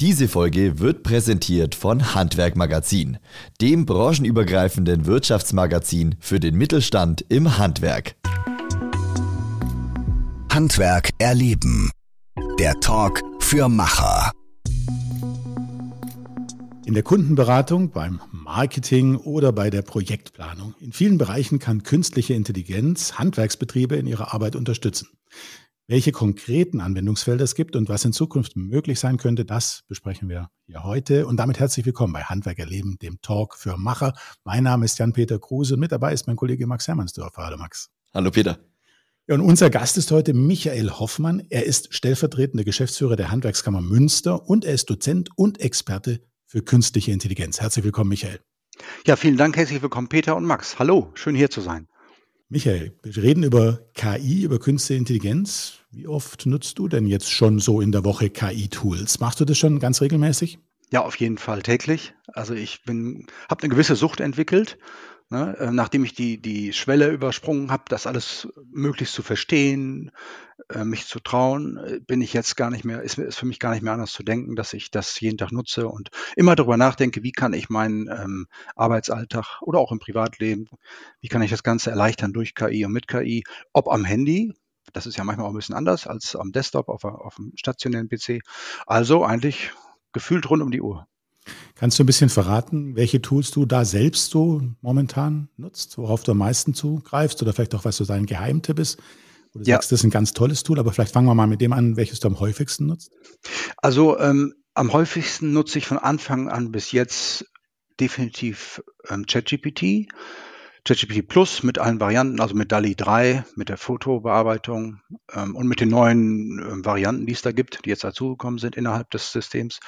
Diese Folge wird präsentiert von Handwerk Magazin, dem branchenübergreifenden Wirtschaftsmagazin für den Mittelstand im Handwerk. Handwerk erleben. Der Talk für Macher. In der Kundenberatung, beim Marketing oder bei der Projektplanung. In vielen Bereichen kann künstliche Intelligenz Handwerksbetriebe in ihrer Arbeit unterstützen. Welche konkreten Anwendungsfelder es gibt und was in Zukunft möglich sein könnte, das besprechen wir hier heute. Und damit herzlich willkommen bei Handwerkerleben, dem Talk für Macher. Mein Name ist Jan-Peter Kruse und mit dabei ist mein Kollege Max Hermannsdorfer. Hallo Max. Hallo Peter. Ja, und unser Gast ist heute Michael Hoffmann. Er ist stellvertretender Geschäftsführer der Handwerkskammer Münster und er ist Dozent und Experte für künstliche Intelligenz. Herzlich willkommen, Michael. Ja, vielen Dank. Herzlich willkommen, Peter und Max. Hallo, schön hier zu sein. Michael, wir reden über KI, über künstliche Intelligenz. Wie oft nutzt du denn jetzt schon so in der Woche KI-Tools? Machst du das schon ganz regelmäßig? Ja, auf jeden Fall täglich. Also ich bin, habe eine gewisse Sucht entwickelt Ne? Äh, nachdem ich die, die Schwelle übersprungen habe, das alles möglichst zu verstehen, äh, mich zu trauen, äh, bin ich jetzt gar nicht mehr, ist, ist für mich gar nicht mehr anders zu denken, dass ich das jeden Tag nutze und immer darüber nachdenke, wie kann ich meinen ähm, Arbeitsalltag oder auch im Privatleben, wie kann ich das Ganze erleichtern durch KI und mit KI, ob am Handy, das ist ja manchmal auch ein bisschen anders als am Desktop auf, auf dem stationären PC. Also eigentlich gefühlt rund um die Uhr. Kannst du ein bisschen verraten, welche Tools du da selbst so momentan nutzt, worauf du am meisten zugreifst oder vielleicht auch, was so dein Geheimtipp ist? Wo du ja. sagst, das ist ein ganz tolles Tool, aber vielleicht fangen wir mal mit dem an, welches du am häufigsten nutzt. Also ähm, am häufigsten nutze ich von Anfang an bis jetzt definitiv ähm, ChatGPT. ChatGPT Plus mit allen Varianten, also mit DALI 3, mit der Fotobearbeitung ähm, und mit den neuen äh, Varianten, die es da gibt, die jetzt dazugekommen sind innerhalb des Systems.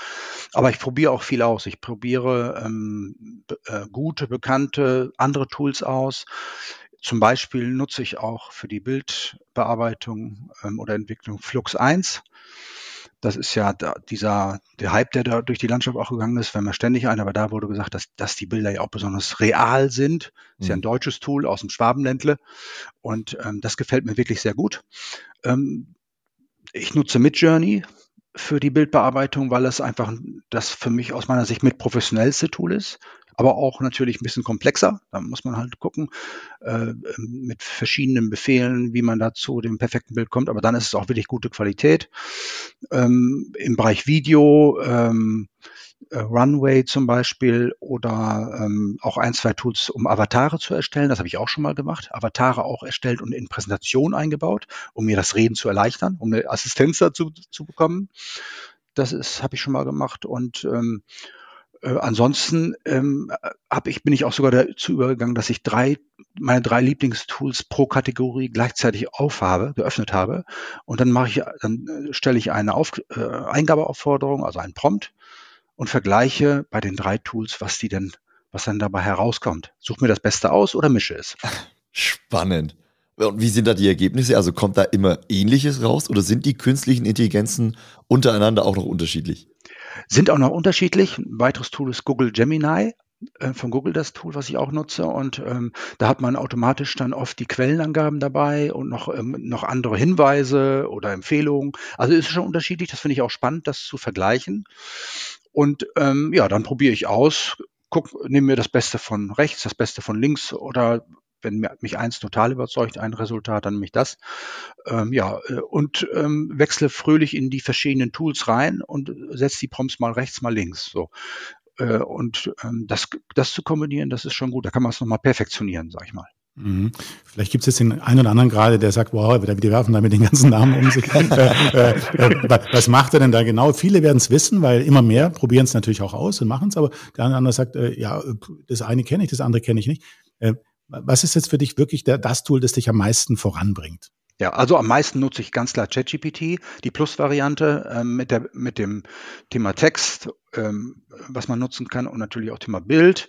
Aber ich probiere auch viel aus. Ich probiere ähm, äh, gute, bekannte, andere Tools aus. Zum Beispiel nutze ich auch für die Bildbearbeitung ähm, oder Entwicklung Flux 1. Das ist ja da, dieser, der Hype, der da durch die Landschaft auch gegangen ist, wenn man ständig ein, aber da wurde gesagt, dass, dass die Bilder ja auch besonders real sind. Mhm. Ist ja ein mhm. deutsches Tool aus dem Schwabenländle. Und ähm, das gefällt mir wirklich sehr gut. Ähm, ich nutze Midjourney für die Bildbearbeitung, weil es einfach das für mich aus meiner Sicht mit professionellste Tool ist aber auch natürlich ein bisschen komplexer. Da muss man halt gucken äh, mit verschiedenen Befehlen, wie man dazu dem perfekten Bild kommt. Aber dann ist es auch wirklich gute Qualität. Ähm, Im Bereich Video, ähm, äh, Runway zum Beispiel oder ähm, auch ein, zwei Tools, um Avatare zu erstellen. Das habe ich auch schon mal gemacht. Avatare auch erstellt und in Präsentation eingebaut, um mir das Reden zu erleichtern, um eine Assistenz dazu zu bekommen. Das ist, habe ich schon mal gemacht und ähm, äh, ansonsten ähm, hab ich, bin ich auch sogar dazu übergegangen, dass ich drei, meine drei Lieblingstools pro Kategorie gleichzeitig aufhabe, geöffnet habe. Und dann mache ich, dann äh, stelle ich eine auf, äh, Eingabeaufforderung, also einen Prompt und vergleiche bei den drei Tools, was die denn, was dann dabei herauskommt. Such mir das Beste aus oder mische es. Spannend. Und wie sind da die Ergebnisse? Also kommt da immer Ähnliches raus oder sind die künstlichen Intelligenzen untereinander auch noch unterschiedlich? Sind auch noch unterschiedlich. Ein weiteres Tool ist Google Gemini äh, von Google das Tool, was ich auch nutze und ähm, da hat man automatisch dann oft die Quellenangaben dabei und noch, ähm, noch andere Hinweise oder Empfehlungen. Also ist schon unterschiedlich, das finde ich auch spannend, das zu vergleichen. Und ähm, ja, dann probiere ich aus, guck, nehme mir das Beste von rechts, das Beste von links oder wenn mich eins total überzeugt, ein Resultat, dann nehme ich das. Ähm, ja, äh, und ähm, wechsle fröhlich in die verschiedenen Tools rein und äh, setze die Prompts mal rechts, mal links. So. Äh, und ähm, das, das zu kombinieren, das ist schon gut. Da kann man es nochmal perfektionieren, sag ich mal. Mhm. Vielleicht gibt es jetzt den einen oder anderen gerade, der sagt, wow, die werfen da mit den ganzen Namen um sich. äh, äh, was macht er denn da genau? Viele werden es wissen, weil immer mehr probieren es natürlich auch aus und machen es, aber der eine oder andere sagt, äh, ja, das eine kenne ich, das andere kenne ich nicht. Was ist jetzt für dich wirklich der, das Tool, das dich am meisten voranbringt? Ja, also am meisten nutze ich ganz klar ChatGPT, die Plus-Variante äh, mit, mit dem Thema Text, ähm, was man nutzen kann und natürlich auch Thema Bild.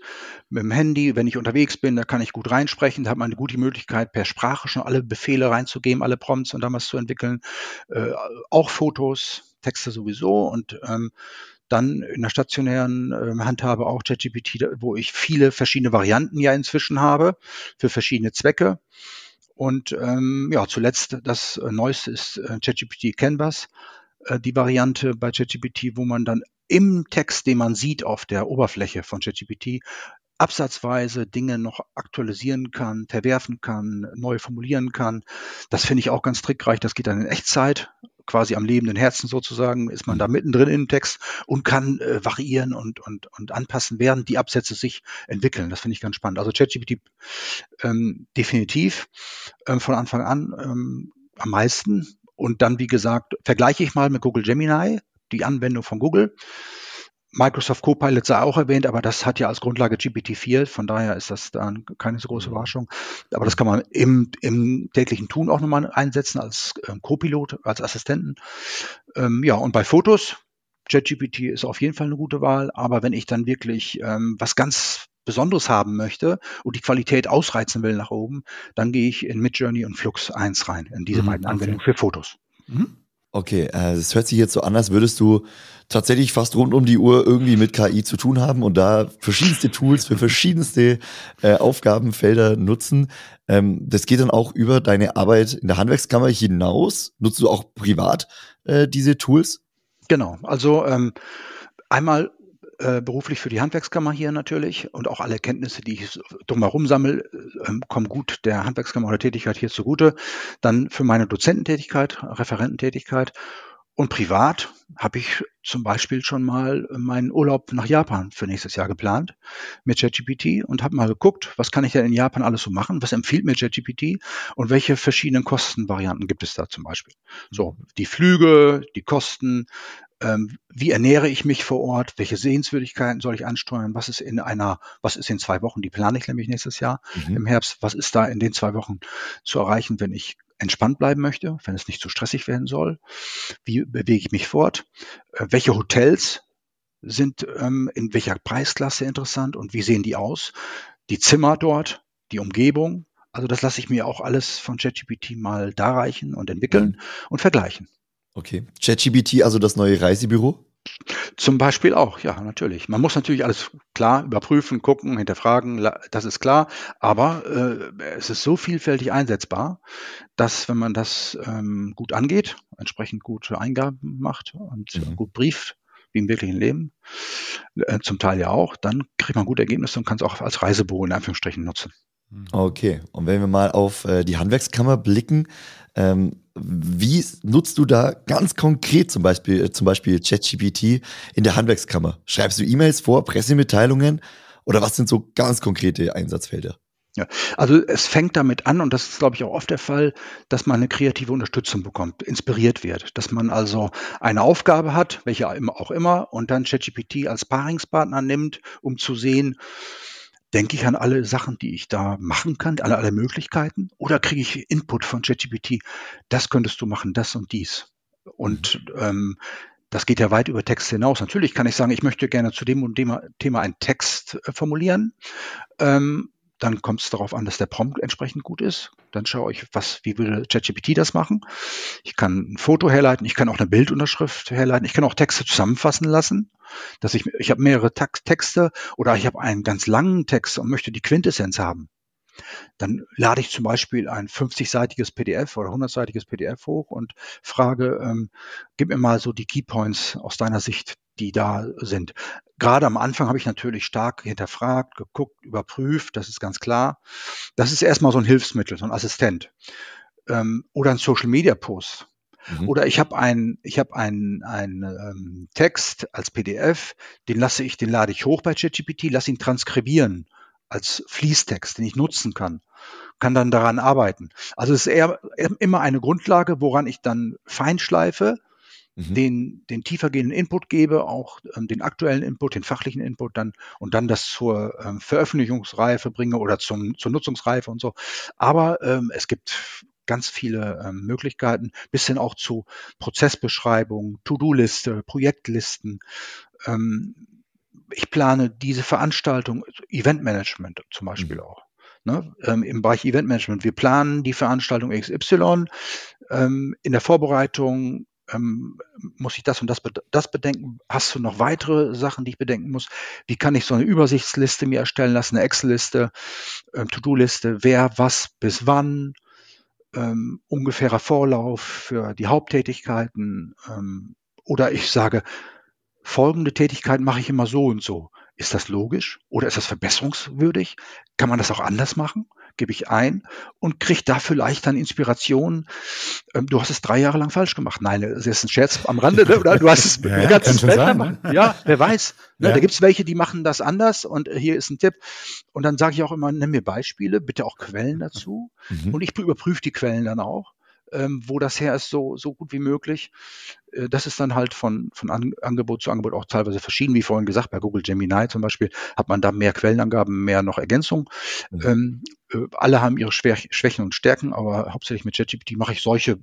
Mit dem Handy, wenn ich unterwegs bin, da kann ich gut reinsprechen, da hat man eine gute Möglichkeit, per Sprache schon alle Befehle reinzugeben, alle Prompts und damals zu entwickeln. Äh, auch Fotos, Texte sowieso und ähm, dann in der stationären äh, Handhabe auch ChatGPT, wo ich viele verschiedene Varianten ja inzwischen habe für verschiedene Zwecke. Und ähm, ja, zuletzt das äh, Neueste ist äh, ChatGPT Canvas, äh, die Variante bei ChatGPT, wo man dann im Text, den man sieht auf der Oberfläche von ChatGPT, absatzweise Dinge noch aktualisieren kann, verwerfen kann, neu formulieren kann. Das finde ich auch ganz trickreich. Das geht dann in Echtzeit quasi am lebenden Herzen sozusagen, ist man da mhm. mittendrin im Text und kann äh, variieren und, und, und anpassen, während die Absätze sich entwickeln. Das finde ich ganz spannend. Also ChatGPT ähm, definitiv ähm, von Anfang an ähm, am meisten. Und dann, wie gesagt, vergleiche ich mal mit Google Gemini, die Anwendung von Google. Microsoft Copilot sei auch erwähnt, aber das hat ja als Grundlage GPT-4, von daher ist das dann keine so große mhm. Überraschung. Aber das kann man im, im täglichen Tun auch nochmal einsetzen als ähm, Copilot, als Assistenten. Ähm, ja, und bei Fotos, ChatGPT ist auf jeden Fall eine gute Wahl, aber wenn ich dann wirklich ähm, was ganz Besonderes haben möchte und die Qualität ausreizen will nach oben, dann gehe ich in Midjourney und Flux 1 rein, in diese mhm, beiden Anwendungen okay. für Fotos. Mhm. Okay, äh, es hört sich jetzt so an, als würdest du tatsächlich fast rund um die Uhr irgendwie mit KI zu tun haben und da verschiedenste Tools für verschiedenste äh, Aufgabenfelder nutzen. Ähm, das geht dann auch über deine Arbeit in der Handwerkskammer hinaus. Nutzt du auch privat äh, diese Tools? Genau, also ähm, einmal äh, beruflich für die Handwerkskammer hier natürlich und auch alle Kenntnisse, die ich drumherum sammle, äh, ähm, kommen gut der Handwerkskammer oder Tätigkeit hier zugute. Dann für meine Dozententätigkeit, Referententätigkeit und privat habe ich zum Beispiel schon mal meinen Urlaub nach Japan für nächstes Jahr geplant mit ChatGPT und habe mal geguckt, was kann ich denn in Japan alles so machen, was empfiehlt mir ChatGPT und welche verschiedenen Kostenvarianten gibt es da zum Beispiel. So, mhm. die Flüge, die Kosten, ähm, wie ernähre ich mich vor Ort, welche Sehenswürdigkeiten soll ich ansteuern, was ist in einer, was ist in zwei Wochen, die plane ich nämlich nächstes Jahr mhm. im Herbst, was ist da in den zwei Wochen zu erreichen, wenn ich entspannt bleiben möchte, wenn es nicht zu stressig werden soll, wie bewege ich mich fort, äh, welche Hotels sind ähm, in welcher Preisklasse interessant und wie sehen die aus, die Zimmer dort, die Umgebung, also das lasse ich mir auch alles von ChatGPT mal darreichen und entwickeln mhm. und vergleichen. Okay. ChatGBT, also das neue Reisebüro? Zum Beispiel auch, ja, natürlich. Man muss natürlich alles klar überprüfen, gucken, hinterfragen, das ist klar, aber äh, es ist so vielfältig einsetzbar, dass wenn man das ähm, gut angeht, entsprechend gute Eingaben macht und mhm. gut brieft, wie im wirklichen Leben, äh, zum Teil ja auch, dann kriegt man gute Ergebnisse und kann es auch als Reisebüro in Anführungsstrichen nutzen. Okay, und wenn wir mal auf äh, die Handwerkskammer blicken, ähm, wie nutzt du da ganz konkret zum Beispiel, äh, zum Beispiel ChatGPT in der Handwerkskammer? Schreibst du E-Mails vor, Pressemitteilungen oder was sind so ganz konkrete Einsatzfelder? Ja, also es fängt damit an, und das ist, glaube ich, auch oft der Fall, dass man eine kreative Unterstützung bekommt, inspiriert wird, dass man also eine Aufgabe hat, welche auch immer, und dann ChatGPT als Paringspartner nimmt, um zu sehen, denke ich an alle Sachen, die ich da machen kann, alle, alle Möglichkeiten? Oder kriege ich Input von ChatGPT, das könntest du machen, das und dies? Und mhm. ähm, das geht ja weit über Text hinaus. Natürlich kann ich sagen, ich möchte gerne zu dem und dem Thema einen Text äh, formulieren. Ähm, dann kommt es darauf an, dass der Prompt entsprechend gut ist. Dann schaue ich, was, wie würde ChatGPT das machen. Ich kann ein Foto herleiten, ich kann auch eine Bildunterschrift herleiten, ich kann auch Texte zusammenfassen lassen. Dass ich, ich habe mehrere Texte oder ich habe einen ganz langen Text und möchte die Quintessenz haben. Dann lade ich zum Beispiel ein 50-seitiges PDF oder 100-seitiges PDF hoch und frage, ähm, gib mir mal so die Keypoints aus deiner Sicht die da sind. Gerade am Anfang habe ich natürlich stark hinterfragt, geguckt, überprüft, das ist ganz klar. Das ist erstmal so ein Hilfsmittel, so ein Assistent. Ähm, oder ein Social Media Post. Mhm. Oder ich habe einen ich hab einen ähm, Text als PDF, den lasse ich, den lade ich hoch bei ChatGPT, lasse ihn transkribieren als Fließtext, den ich nutzen kann, kann dann daran arbeiten. Also es ist eher immer eine Grundlage, woran ich dann feinschleife mhm. den, den tiefergehenden Input gebe, auch ähm, den aktuellen Input, den fachlichen Input dann und dann das zur ähm, Veröffentlichungsreife bringe oder zum, zur Nutzungsreife und so. Aber ähm, es gibt ganz viele ähm, Möglichkeiten, bis hin auch zu Prozessbeschreibung, To-Do-Liste, Projektlisten. Ähm, ich plane diese Veranstaltung, also Eventmanagement zum Beispiel mhm. auch. Ne, ähm, im Bereich Eventmanagement. Wir planen die Veranstaltung XY. Ähm, in der Vorbereitung ähm, muss ich das und das, das bedenken? Hast du noch weitere Sachen, die ich bedenken muss? Wie kann ich so eine Übersichtsliste mir erstellen lassen, eine Excel-Liste, ähm, To-Do-Liste, wer, was, bis wann? Ähm, ungefährer Vorlauf für die Haupttätigkeiten ähm, oder ich sage, folgende Tätigkeiten mache ich immer so und so. Ist das logisch oder ist das verbesserungswürdig? Kann man das auch anders machen? gebe ich ein und kriege da vielleicht dann Inspiration. Ähm, du hast es drei Jahre lang falsch gemacht. Nein, das ist ein Scherz am Rande. Ne? Du hast es ja, ganzes Feld ne? Ja, wer weiß. Ne? Ja. Da gibt es welche, die machen das anders und hier ist ein Tipp. Und dann sage ich auch immer, nimm mir Beispiele, bitte auch Quellen mhm. dazu. Mhm. Und ich überprüfe die Quellen dann auch ähm, wo das her ist, so, so gut wie möglich. Äh, das ist dann halt von, von An Angebot zu Angebot auch teilweise verschieden. Wie vorhin gesagt, bei Google Gemini zum Beispiel hat man da mehr Quellenangaben, mehr noch Ergänzungen. Mhm. Ähm, äh, alle haben ihre Schwer Schwächen und Stärken, aber hauptsächlich mit ChatGPT mache ich solche,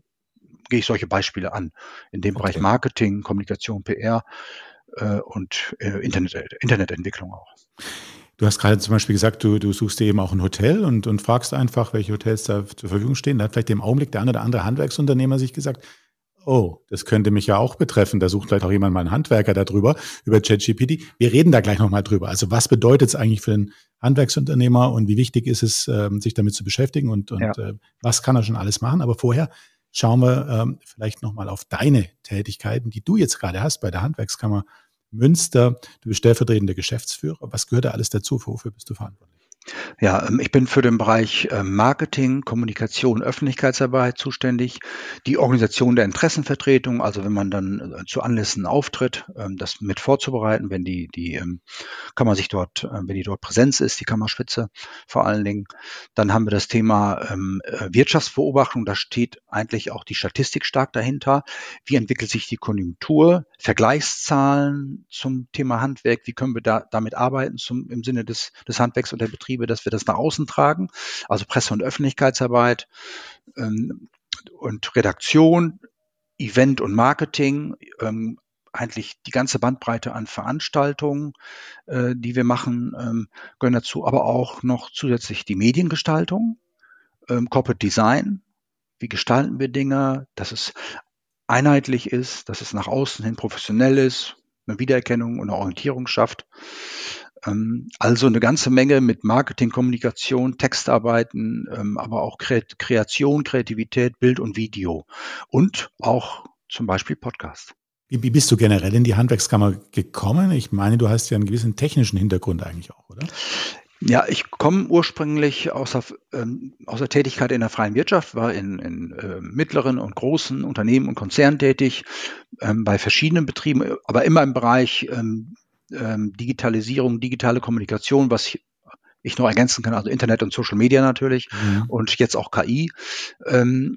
gehe ich solche Beispiele an. In dem okay. Bereich Marketing, Kommunikation, PR, äh, und äh, Internet, Internetentwicklung auch. Du hast gerade zum Beispiel gesagt, du, du suchst dir eben auch ein Hotel und, und fragst einfach, welche Hotels da zur Verfügung stehen. Da hat vielleicht im Augenblick der eine oder andere Handwerksunternehmer sich gesagt, oh, das könnte mich ja auch betreffen. Da sucht vielleicht auch jemand mal einen Handwerker darüber, über ChatGPT. Wir reden da gleich nochmal drüber. Also was bedeutet es eigentlich für den Handwerksunternehmer und wie wichtig ist es, ähm, sich damit zu beschäftigen und, und ja. Äh, was kann er schon alles machen? Aber vorher schauen wir ähm, vielleicht nochmal auf deine Tätigkeiten, die du jetzt gerade hast bei der Handwerkskammer Münster. Du bist stellvertretender Geschäftsführer. Was gehört da alles dazu? Wofür bist du verantwortlich? Ja, ähm, ich bin für den Bereich ähm, Marketing, Kommunikation, Öffentlichkeitsarbeit zuständig. Die Organisation der Interessenvertretung, also wenn man dann äh, zu Anlässen auftritt, ähm, das mit vorzubereiten, wenn die, die kann sich dort, äh, wenn die dort Präsenz ist, die Kammerspitze vor allen Dingen. Dann haben wir das Thema äh, Wirtschaftsbeobachtung, da steht eigentlich auch die Statistik stark dahinter. Wie entwickelt sich die Konjunktur? Vergleichszahlen zum Thema Handwerk, wie können wir da damit arbeiten zum, im Sinne des, des Handwerks und der Betriebe? Betriebe, dass wir das nach außen tragen, also Presse- und Öffentlichkeitsarbeit ähm, und Redaktion, Event und Marketing, ähm, eigentlich die ganze Bandbreite an Veranstaltungen, äh, die wir machen, ähm, gehören dazu, aber auch noch zusätzlich die Mediengestaltung, ähm, Corporate Design. Wie gestalten wir Dinge, dass es einheitlich ist, dass es nach außen hin professionell ist, eine Wiedererkennung und eine Orientierung schafft. Ähm, also eine ganze Menge mit Marketing, Kommunikation, Textarbeiten, ähm, aber auch Kreation, Kreativität, Bild und Video und auch zum Beispiel Podcast. Wie bist du generell in die Handwerkskammer gekommen? Ich meine, du hast ja einen gewissen technischen Hintergrund eigentlich auch, oder? Ja, ich komme ursprünglich aus der, ähm, aus der, Tätigkeit in der freien Wirtschaft, war in, in äh, mittleren und großen Unternehmen und Konzernen tätig, ähm, bei verschiedenen Betrieben, aber immer im Bereich ähm, ähm, Digitalisierung, digitale Kommunikation, was ich, ich noch ergänzen kann, also Internet und Social Media natürlich mhm. und jetzt auch KI. Ähm,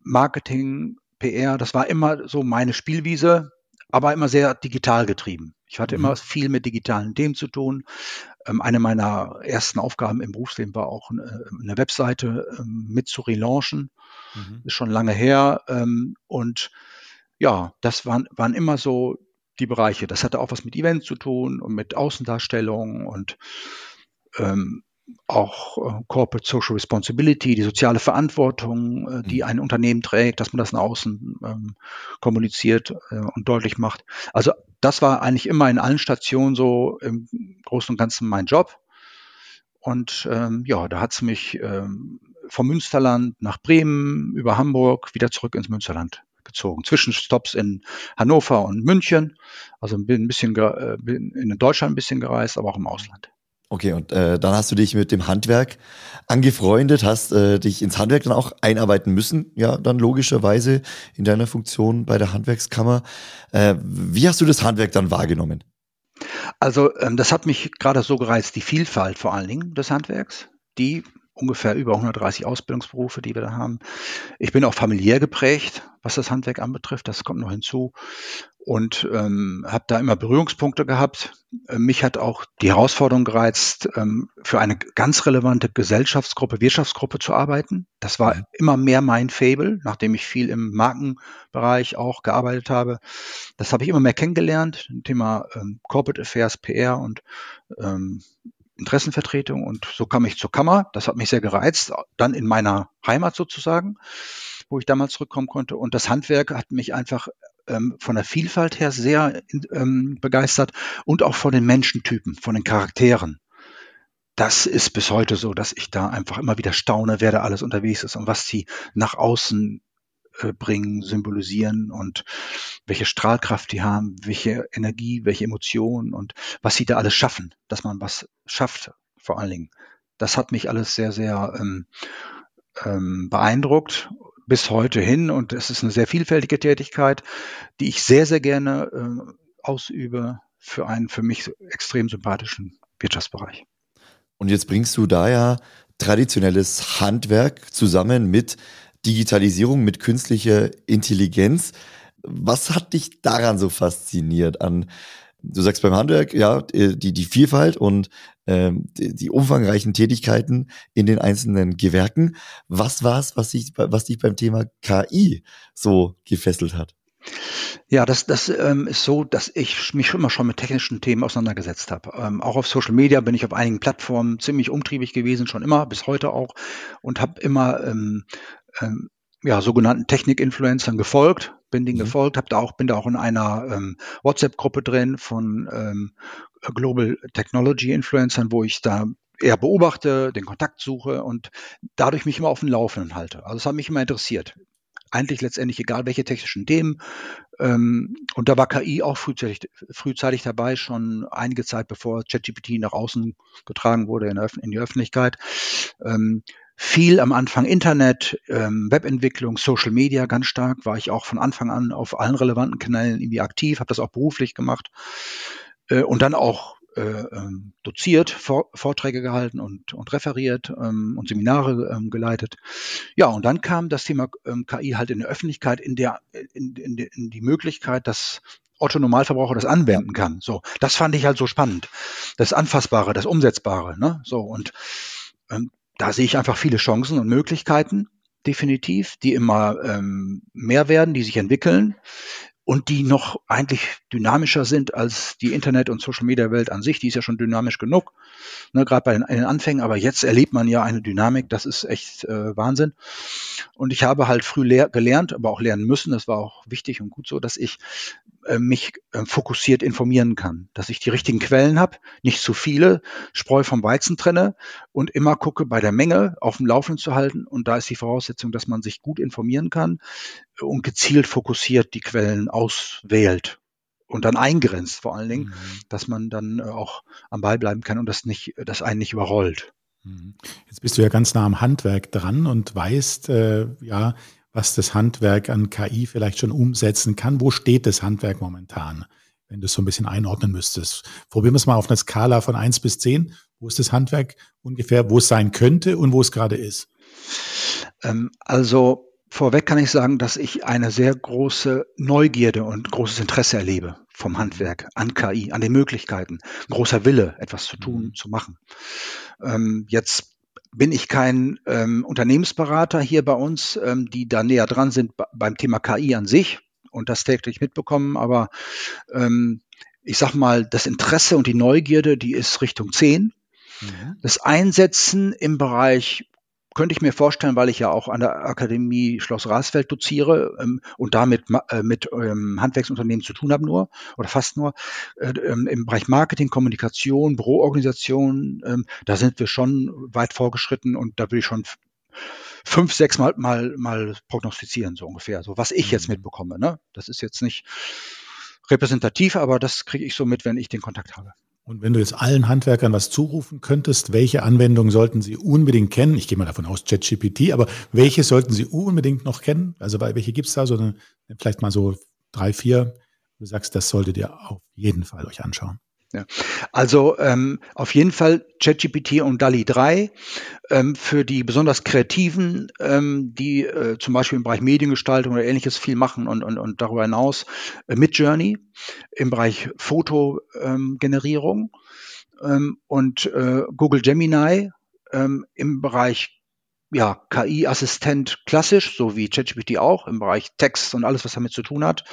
Marketing, PR, das war immer so meine Spielwiese, aber immer sehr digital getrieben. Ich hatte mhm. immer viel mit digitalen Themen zu tun. Ähm, eine meiner ersten Aufgaben im Berufsleben war auch eine, äh, eine Webseite ähm, mit zu relaunchen. Mhm. Ist schon lange her. Ähm, und ja, das waren, waren immer so die Bereiche. Das hatte auch was mit Events zu tun und mit Außendarstellungen und ähm, auch äh, Corporate Social Responsibility, die soziale Verantwortung, äh, die mhm. ein Unternehmen trägt, dass man das nach außen ähm, kommuniziert äh, und deutlich macht. Also das war eigentlich immer in allen Stationen so im Großen und Ganzen mein Job. Und ähm, ja, da hat es mich ähm, vom Münsterland nach Bremen über Hamburg wieder zurück ins Münsterland gezogen. Zwischenstops in Hannover und München. Also bin ein bisschen äh, bin in Deutschland ein bisschen gereist, aber auch im Ausland. Okay, und äh, dann hast du dich mit dem Handwerk angefreundet, hast äh, dich ins Handwerk dann auch einarbeiten müssen, ja, dann logischerweise in deiner Funktion bei der Handwerkskammer. Äh, wie hast du das Handwerk dann wahrgenommen? Also, ähm, das hat mich gerade so gereizt, die Vielfalt vor allen Dingen des Handwerks, die ungefähr über 130 Ausbildungsberufe, die wir da haben. Ich bin auch familiär geprägt, was das Handwerk anbetrifft. Das kommt noch hinzu. Und ähm, habe da immer Berührungspunkte gehabt. Mich hat auch die Herausforderung gereizt, ähm, für eine ganz relevante Gesellschaftsgruppe, Wirtschaftsgruppe zu arbeiten. Das war mhm. immer mehr mein Fable, nachdem ich viel im Markenbereich auch gearbeitet habe. Das habe ich immer mehr kennengelernt. Thema ähm, Corporate Affairs, PR und ähm, Interessenvertretung und so kam ich zur Kammer. Das hat mich sehr gereizt, dann in meiner Heimat sozusagen, wo ich damals zurückkommen konnte. Und das Handwerk hat mich einfach ähm, von der Vielfalt her sehr ähm, begeistert und auch von den Menschentypen, von den Charakteren. Das ist bis heute so, dass ich da einfach immer wieder staune, wer da alles unterwegs ist und was sie nach außen äh, bringen, symbolisieren und welche Strahlkraft die haben, welche Energie, welche Emotionen und was sie da alles schaffen, dass man was schafft, vor allen Dingen. Das hat mich alles sehr, sehr ähm, ähm, beeindruckt bis heute hin und es ist eine sehr vielfältige Tätigkeit, die ich sehr, sehr gerne äh, ausübe für einen für mich extrem sympathischen Wirtschaftsbereich. Und jetzt bringst du da ja traditionelles Handwerk zusammen mit Digitalisierung mit künstlicher Intelligenz. Was hat dich daran so fasziniert? An, du sagst beim Handwerk, ja, äh, die, die Vielfalt und ähm, die, die, umfangreichen Tätigkeiten in den einzelnen Gewerken. Was war es, was dich, was dich beim Thema KI so gefesselt hat? Ja, das, das ähm, ist so, dass ich mich immer schon mit technischen Themen auseinandergesetzt habe. Ähm, auch auf Social Media bin ich auf einigen Plattformen ziemlich umtriebig gewesen, schon immer, bis heute auch, und habe immer ähm, ähm, ja, sogenannten Technik-Influencern gefolgt, bin denen mhm. gefolgt, hab da auch, bin da auch in einer ähm, WhatsApp-Gruppe drin von ähm, Global Technology Influencern, wo ich da eher beobachte, den Kontakt suche und dadurch mich immer auf dem Laufenden halte. Also es hat mich immer interessiert. Eigentlich letztendlich egal welche technischen Themen. Ähm, und da war KI auch frühzeitig, frühzeitig dabei, schon einige Zeit bevor ChatGPT nach außen getragen wurde in, in die Öffentlichkeit. Ähm, viel am Anfang Internet, ähm, Webentwicklung, Social Media ganz stark, war ich auch von Anfang an auf allen relevanten Kanälen irgendwie aktiv, habe das auch beruflich gemacht äh, und dann auch äh, ähm, doziert, vor, Vorträge gehalten und, und referiert ähm, und Seminare ähm, geleitet. Ja, und dann kam das Thema ähm, KI halt in der Öffentlichkeit, in, der, in, in, in die Möglichkeit, dass Otto Normalverbraucher das anwenden kann. So, das fand ich halt so spannend. Das Anfassbare, das Umsetzbare. Ne? So, und ähm, da sehe ich einfach viele Chancen und Möglichkeiten, definitiv, die immer ähm, mehr werden, die sich entwickeln und die noch eigentlich dynamischer sind als die Internet- und Social-Media-Welt an sich. Die ist ja schon dynamisch genug, ne, gerade bei den, den, Anfängen. Aber jetzt erlebt man ja eine Dynamik, das ist echt äh, Wahnsinn. Und ich habe halt früh gelernt, aber auch lernen müssen, das war auch wichtig und gut so, dass ich äh, mich ähm, fokussiert informieren kann, dass ich die richtigen Quellen habe, nicht zu viele, Spreu vom Weizen trenne und immer gucke, bei der Menge auf dem Laufenden zu halten. Und da ist die Voraussetzung, dass man sich gut informieren kann und gezielt fokussiert die Quellen auswählt und dann eingrenzt vor allen Dingen, mhm. dass man dann äh, auch am Ball bleiben kann und das nicht, das einen nicht überrollt. Mhm. Jetzt bist du ja ganz nah am Handwerk dran und weißt, äh, ja, was das Handwerk an KI vielleicht schon umsetzen kann. Wo steht das Handwerk momentan, wenn du es so ein bisschen einordnen müsstest? Probieren wir es mal auf einer Skala von eins bis zehn. Wo ist das Handwerk ungefähr, wo es sein könnte und wo es gerade ist? Ähm, also vorweg kann ich sagen, dass ich eine sehr große Neugierde und großes Interesse erlebe vom Handwerk an KI, an den Möglichkeiten, großer Wille, etwas zu tun, mhm. zu machen. Ähm, jetzt bin ich kein ähm, Unternehmensberater hier bei uns, ähm, die da näher dran sind beim Thema KI an sich und das täglich mitbekommen, aber ähm, ich sag mal, das Interesse und die Neugierde, die ist Richtung 10. Mhm. Das Einsetzen im Bereich könnte ich mir vorstellen, weil ich ja auch an der Akademie Schloss Rasfeld doziere ähm, und damit äh, mit ähm, Handwerksunternehmen zu tun habe nur oder fast nur äh, ähm, im Bereich Marketing, Kommunikation, Büroorganisation, äh, da sind wir schon weit vorgeschritten und da will ich schon fünf, sechs Mal, mal, mal prognostizieren, so ungefähr. So was ich jetzt mhm. mitbekomme. Ne? Das ist jetzt nicht repräsentativ, aber das kriege ich so mit, wenn ich den Kontakt habe. Und wenn du jetzt allen Handwerkern was zurufen könntest, welche Anwendungen sollten sie unbedingt kennen? Ich gehe mal davon aus, ChatGPT, aber welche sollten sie unbedingt noch kennen? Also welche gibt's da? So eine, vielleicht mal so drei, vier. Du sagst, das solltet ihr auf jeden Fall euch anschauen. Ja. Also ähm, auf jeden Fall ChatGPT und DALI 3 ähm, für die besonders Kreativen, ähm, die äh, zum Beispiel im Bereich Mediengestaltung oder ähnliches viel machen und, und, und darüber hinaus äh, Journey im Bereich Fotogenerierung ähm, ähm, und äh, Google Gemini ähm, im Bereich ja, KI-Assistent klassisch, so wie ChatGPT auch im Bereich Text und alles, was damit zu tun hat,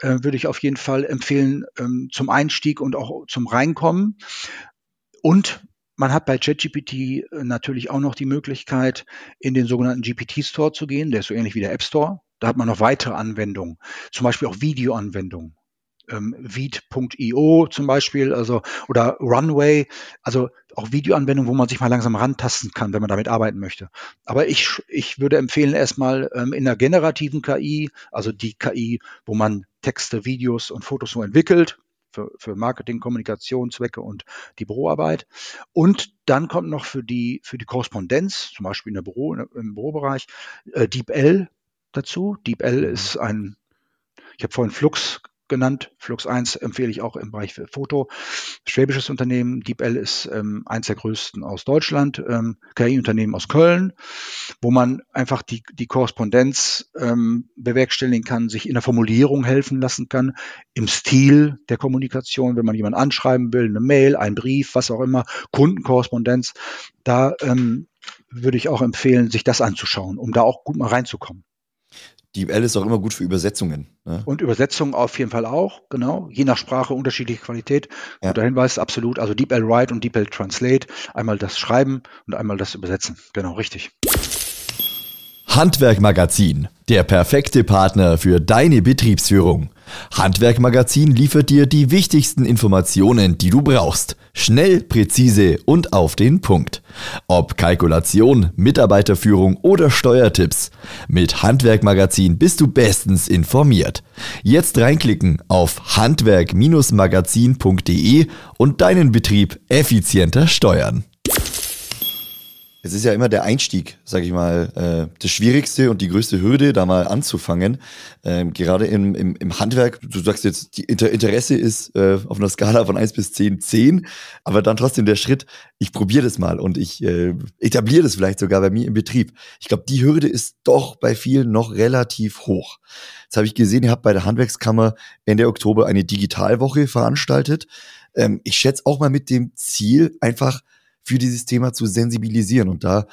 äh, würde ich auf jeden Fall empfehlen ähm, zum Einstieg und auch zum Reinkommen. Und man hat bei ChatGPT äh, natürlich auch noch die Möglichkeit, in den sogenannten GPT-Store zu gehen, der ist so ähnlich wie der App Store. Da hat man noch weitere Anwendungen, zum Beispiel auch Videoanwendungen ähm, Veed.io zum Beispiel, also oder Runway, also auch Videoanwendungen, wo man sich mal langsam rantasten kann, wenn man damit arbeiten möchte. Aber ich, ich würde empfehlen, erstmal ähm, in der generativen KI, also die KI, wo man Texte, Videos und Fotos so entwickelt, für, für Marketing, Kommunikation, Zwecke und die Büroarbeit. Und dann kommt noch für die, für die Korrespondenz, zum Beispiel in der Büro, im Bürobereich, äh, DeepL dazu. DeepL mhm. ist ein, ich habe vorhin Flux genannt. Flux 1 empfehle ich auch im Bereich für Foto. Schwäbisches Unternehmen. DeepL ist ähm, eins der größten aus Deutschland. Ähm, KI-Unternehmen aus Köln, wo man einfach die, die Korrespondenz ähm, bewerkstelligen kann, sich in der Formulierung helfen lassen kann, im Stil der Kommunikation, wenn man jemanden anschreiben will, eine Mail, einen Brief, was auch immer, Kundenkorrespondenz. Da ähm, würde ich auch empfehlen, sich das anzuschauen, um da auch gut mal reinzukommen. DeepL ist auch immer gut für Übersetzungen. Ne? Und Übersetzungen auf jeden Fall auch, genau. Je nach Sprache unterschiedliche Qualität. Ja. Guter Hinweis, absolut. Also DeepL Write und DeepL Translate. Einmal das Schreiben und einmal das Übersetzen. Genau, richtig. Handwerkmagazin, der perfekte Partner für deine Betriebsführung. Handwerkmagazin liefert dir die wichtigsten Informationen, die du brauchst. Schnell, präzise und auf den Punkt. Ob Kalkulation, Mitarbeiterführung oder Steuertipps. Mit Handwerkmagazin bist du bestens informiert. Jetzt reinklicken auf handwerk-magazin.de und deinen Betrieb effizienter steuern es ist ja immer der Einstieg, sage ich mal, äh, das Schwierigste und die größte Hürde, da mal anzufangen. Ähm, gerade im, im, im Handwerk, du sagst jetzt, die Inter Interesse ist äh, auf einer Skala von eins bis zehn zehn, aber dann trotzdem der Schritt, ich probiere das mal und ich äh, etabliere das vielleicht sogar bei mir im Betrieb. Ich glaube, die Hürde ist doch bei vielen noch relativ hoch. Jetzt habe ich gesehen, ihr habt bei der Handwerkskammer Ende Oktober eine Digitalwoche veranstaltet. Ähm, ich schätze auch mal mit dem Ziel, einfach für dieses Thema zu sensibilisieren und da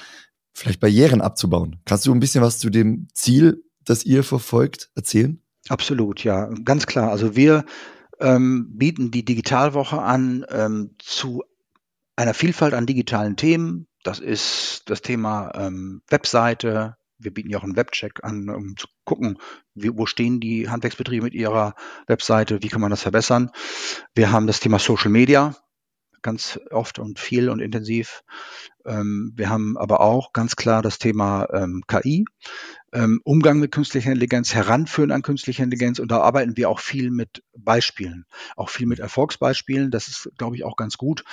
vielleicht Barrieren abzubauen. Kannst du ein bisschen was zu dem Ziel, das ihr verfolgt, erzählen? Absolut, ja, ganz klar. Also wir ähm, bieten die Digitalwoche an ähm, zu einer Vielfalt an digitalen Themen. Das ist das Thema ähm, Webseite. Wir bieten ja auch einen Webcheck an, um zu gucken, wie, wo stehen die Handwerksbetriebe mit ihrer Webseite, wie kann man das verbessern. Wir haben das Thema Social Media, ganz oft und viel und intensiv. Ähm, wir haben aber auch ganz klar das Thema ähm, KI, ähm, Umgang mit künstlicher Intelligenz, Heranführen an künstlicher Intelligenz und da arbeiten wir auch viel mit Beispielen, auch viel mit Erfolgsbeispielen. Das ist, glaube ich, auch ganz gut,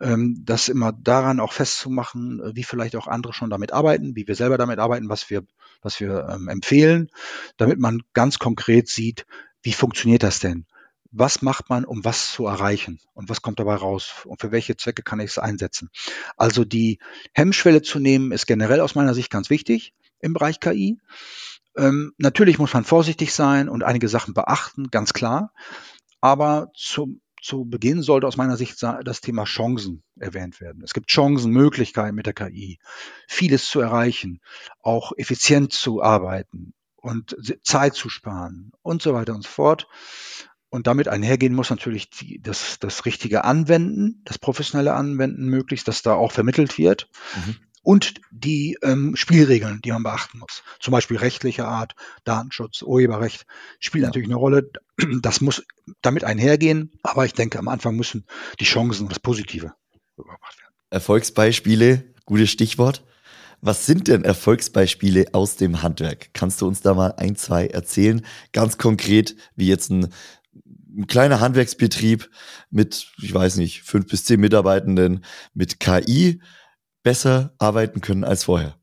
ähm, das immer daran auch festzumachen, äh, wie vielleicht auch andere schon damit arbeiten, wie wir selber damit arbeiten, was wir, was wir ähm, empfehlen, damit man ganz konkret sieht, wie funktioniert das denn? was macht man, um was zu erreichen und was kommt dabei raus und für welche Zwecke kann ich es einsetzen. Also die Hemmschwelle zu nehmen, ist generell aus meiner Sicht ganz wichtig im Bereich KI. Ähm, natürlich muss man vorsichtig sein und einige Sachen beachten, ganz klar. Aber zum, zu Beginn sollte aus meiner Sicht das Thema Chancen erwähnt werden. Es gibt Chancen, Möglichkeiten mit der KI, vieles zu erreichen, auch effizient zu arbeiten und Zeit zu sparen und so weiter und so fort. Und damit einhergehen muss natürlich die, das, das richtige Anwenden, das professionelle Anwenden möglichst, dass da auch vermittelt wird. Mhm. Und die ähm, Spielregeln, die man beachten muss. Zum Beispiel rechtliche Art, Datenschutz, Urheberrecht spielt ja. natürlich eine Rolle. Das muss damit einhergehen. Aber ich denke, am Anfang müssen die Chancen und das Positive überwacht werden. Erfolgsbeispiele, gutes Stichwort. Was sind denn Erfolgsbeispiele aus dem Handwerk? Kannst du uns da mal ein, zwei erzählen? Ganz konkret, wie jetzt ein ein kleiner Handwerksbetrieb mit, ich weiß nicht, fünf bis zehn Mitarbeitenden mit KI besser arbeiten können als vorher?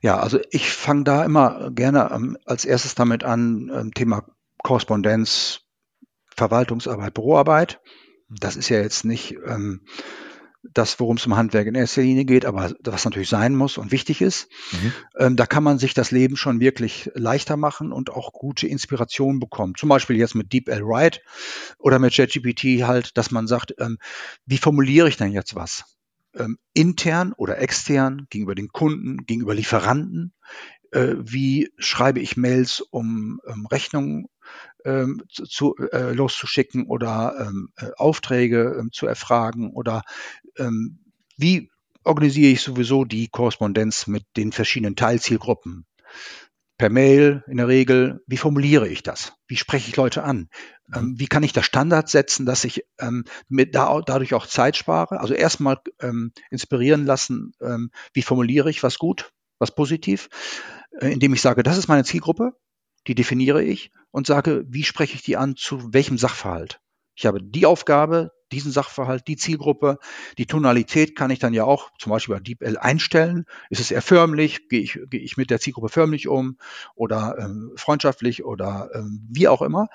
Ja, also ich fange da immer gerne ähm, als erstes damit an, ähm, Thema Korrespondenz, Verwaltungsarbeit, Büroarbeit. Mhm. Das ist ja jetzt nicht ähm, das, worum es im Handwerk in erster Linie geht, aber was natürlich sein muss und wichtig ist. Mhm. Ähm, da kann man sich das Leben schon wirklich leichter machen und auch gute Inspirationen bekommen. Zum Beispiel jetzt mit Deep L Write oder mit ChatGPT halt, dass man sagt, ähm, wie formuliere ich denn jetzt was? Ähm, intern oder extern, gegenüber den Kunden, gegenüber Lieferanten? Äh, wie schreibe ich Mails, um Rechnungen ähm, zu, äh, loszuschicken oder ähm, äh, Aufträge ähm, zu erfragen oder ähm, wie organisiere ich sowieso die Korrespondenz mit den verschiedenen Teilzielgruppen? Per Mail in der Regel. Wie formuliere ich das? Wie spreche ich Leute an? Ähm, mhm. wie kann ich da Standards setzen, dass ich ähm, mit da, dadurch auch Zeit spare? Also erstmal ähm, inspirieren lassen, ähm, wie formuliere ich was gut, was positiv, äh, indem ich sage, das ist meine Zielgruppe, die definiere ich und sage, wie spreche ich die an, zu welchem Sachverhalt. Ich habe die Aufgabe, diesen Sachverhalt, die Zielgruppe, die Tonalität kann ich dann ja auch zum Beispiel bei DeepL einstellen. Ist es eher förmlich? Gehe ich, gehe ich mit der Zielgruppe förmlich um oder ähm, freundschaftlich oder ähm, wie auch immer?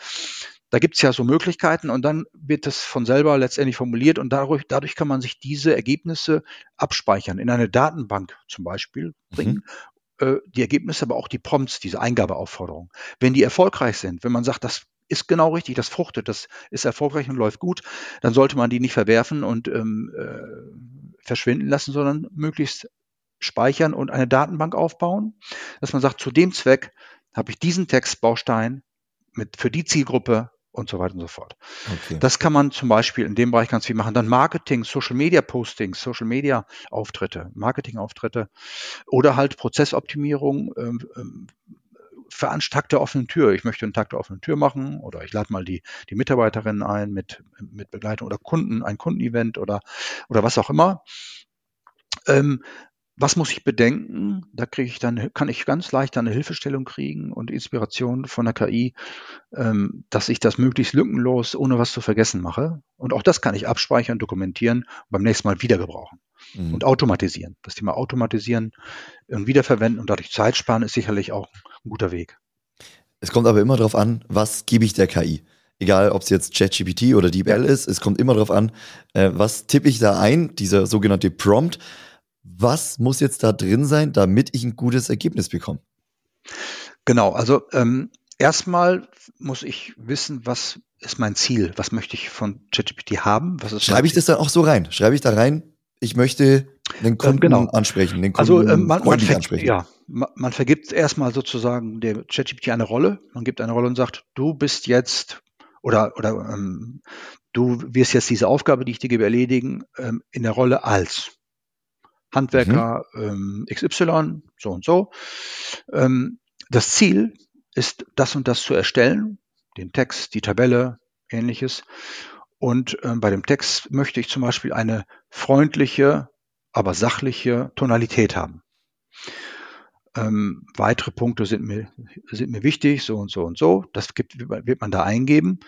Da gibt es ja so Möglichkeiten und dann wird das von selber letztendlich formuliert und dadurch, dadurch kann man sich diese Ergebnisse abspeichern, in eine Datenbank zum Beispiel mhm. bringen mhm. Äh, die Ergebnisse, aber auch die Prompts, diese Eingabeaufforderungen. Wenn die erfolgreich sind, wenn man sagt, das ist genau richtig, das fruchtet, das ist erfolgreich und läuft gut, dann sollte man die nicht verwerfen und ähm, äh, verschwinden lassen, sondern möglichst speichern und eine Datenbank aufbauen, dass man sagt, zu dem Zweck habe ich diesen Textbaustein mit, für die Zielgruppe und so weiter und so fort. Okay. Das kann man zum Beispiel in dem Bereich ganz viel machen. Dann Marketing, Social Media Postings, Social Media Auftritte, Marketing Auftritte oder halt Prozessoptimierung. Ähm, ähm der offenen Tür. Ich möchte einen Tag der offenen Tür machen oder ich lade mal die, die Mitarbeiterinnen ein mit, mit Begleitung oder Kunden, ein Kundenevent oder, oder was auch immer. Ähm, was muss ich bedenken? Da kriege ich dann, kann ich ganz leicht eine Hilfestellung kriegen und Inspiration von der KI, ähm, dass ich das möglichst lückenlos, ohne was zu vergessen mache. Und auch das kann ich abspeichern, dokumentieren und beim nächsten Mal wieder gebrauchen mhm. und automatisieren. Das Thema Automatisieren und wiederverwenden und dadurch Zeit sparen ist sicherlich auch ein guter Weg. Es kommt aber immer darauf an, was gebe ich der KI? egal ob es jetzt ChatGPT oder DeepL ist, es kommt immer darauf an, äh, was tippe ich da ein, dieser sogenannte Prompt was muss jetzt da drin sein, damit ich ein gutes Ergebnis bekomme? Genau, also ähm, erstmal muss ich wissen, was ist mein Ziel? Was möchte ich von ChatGPT haben? Was ist Schreibe ich das dann auch so rein? Schreibe ich da rein, ich möchte den Kunden ähm, genau. ansprechen, den also, Kunden also, ähm, man, man ansprechen. Ja, man, man vergibt erstmal sozusagen der ChatGPT eine Rolle. Man gibt eine Rolle und sagt, du bist jetzt oder, oder ähm, du wirst jetzt diese Aufgabe, die ich dir gebe, erledigen, ähm, in der Rolle als. Handwerker mhm. ähm, XY, so und so. Ähm, das Ziel ist, das und das zu erstellen, den Text, die Tabelle, ähnliches. Und ähm, bei dem Text möchte ich zum Beispiel eine freundliche, aber sachliche Tonalität haben. Ähm, weitere Punkte sind mir, sind mir wichtig, so und so und so. Das gibt, wird man da eingeben.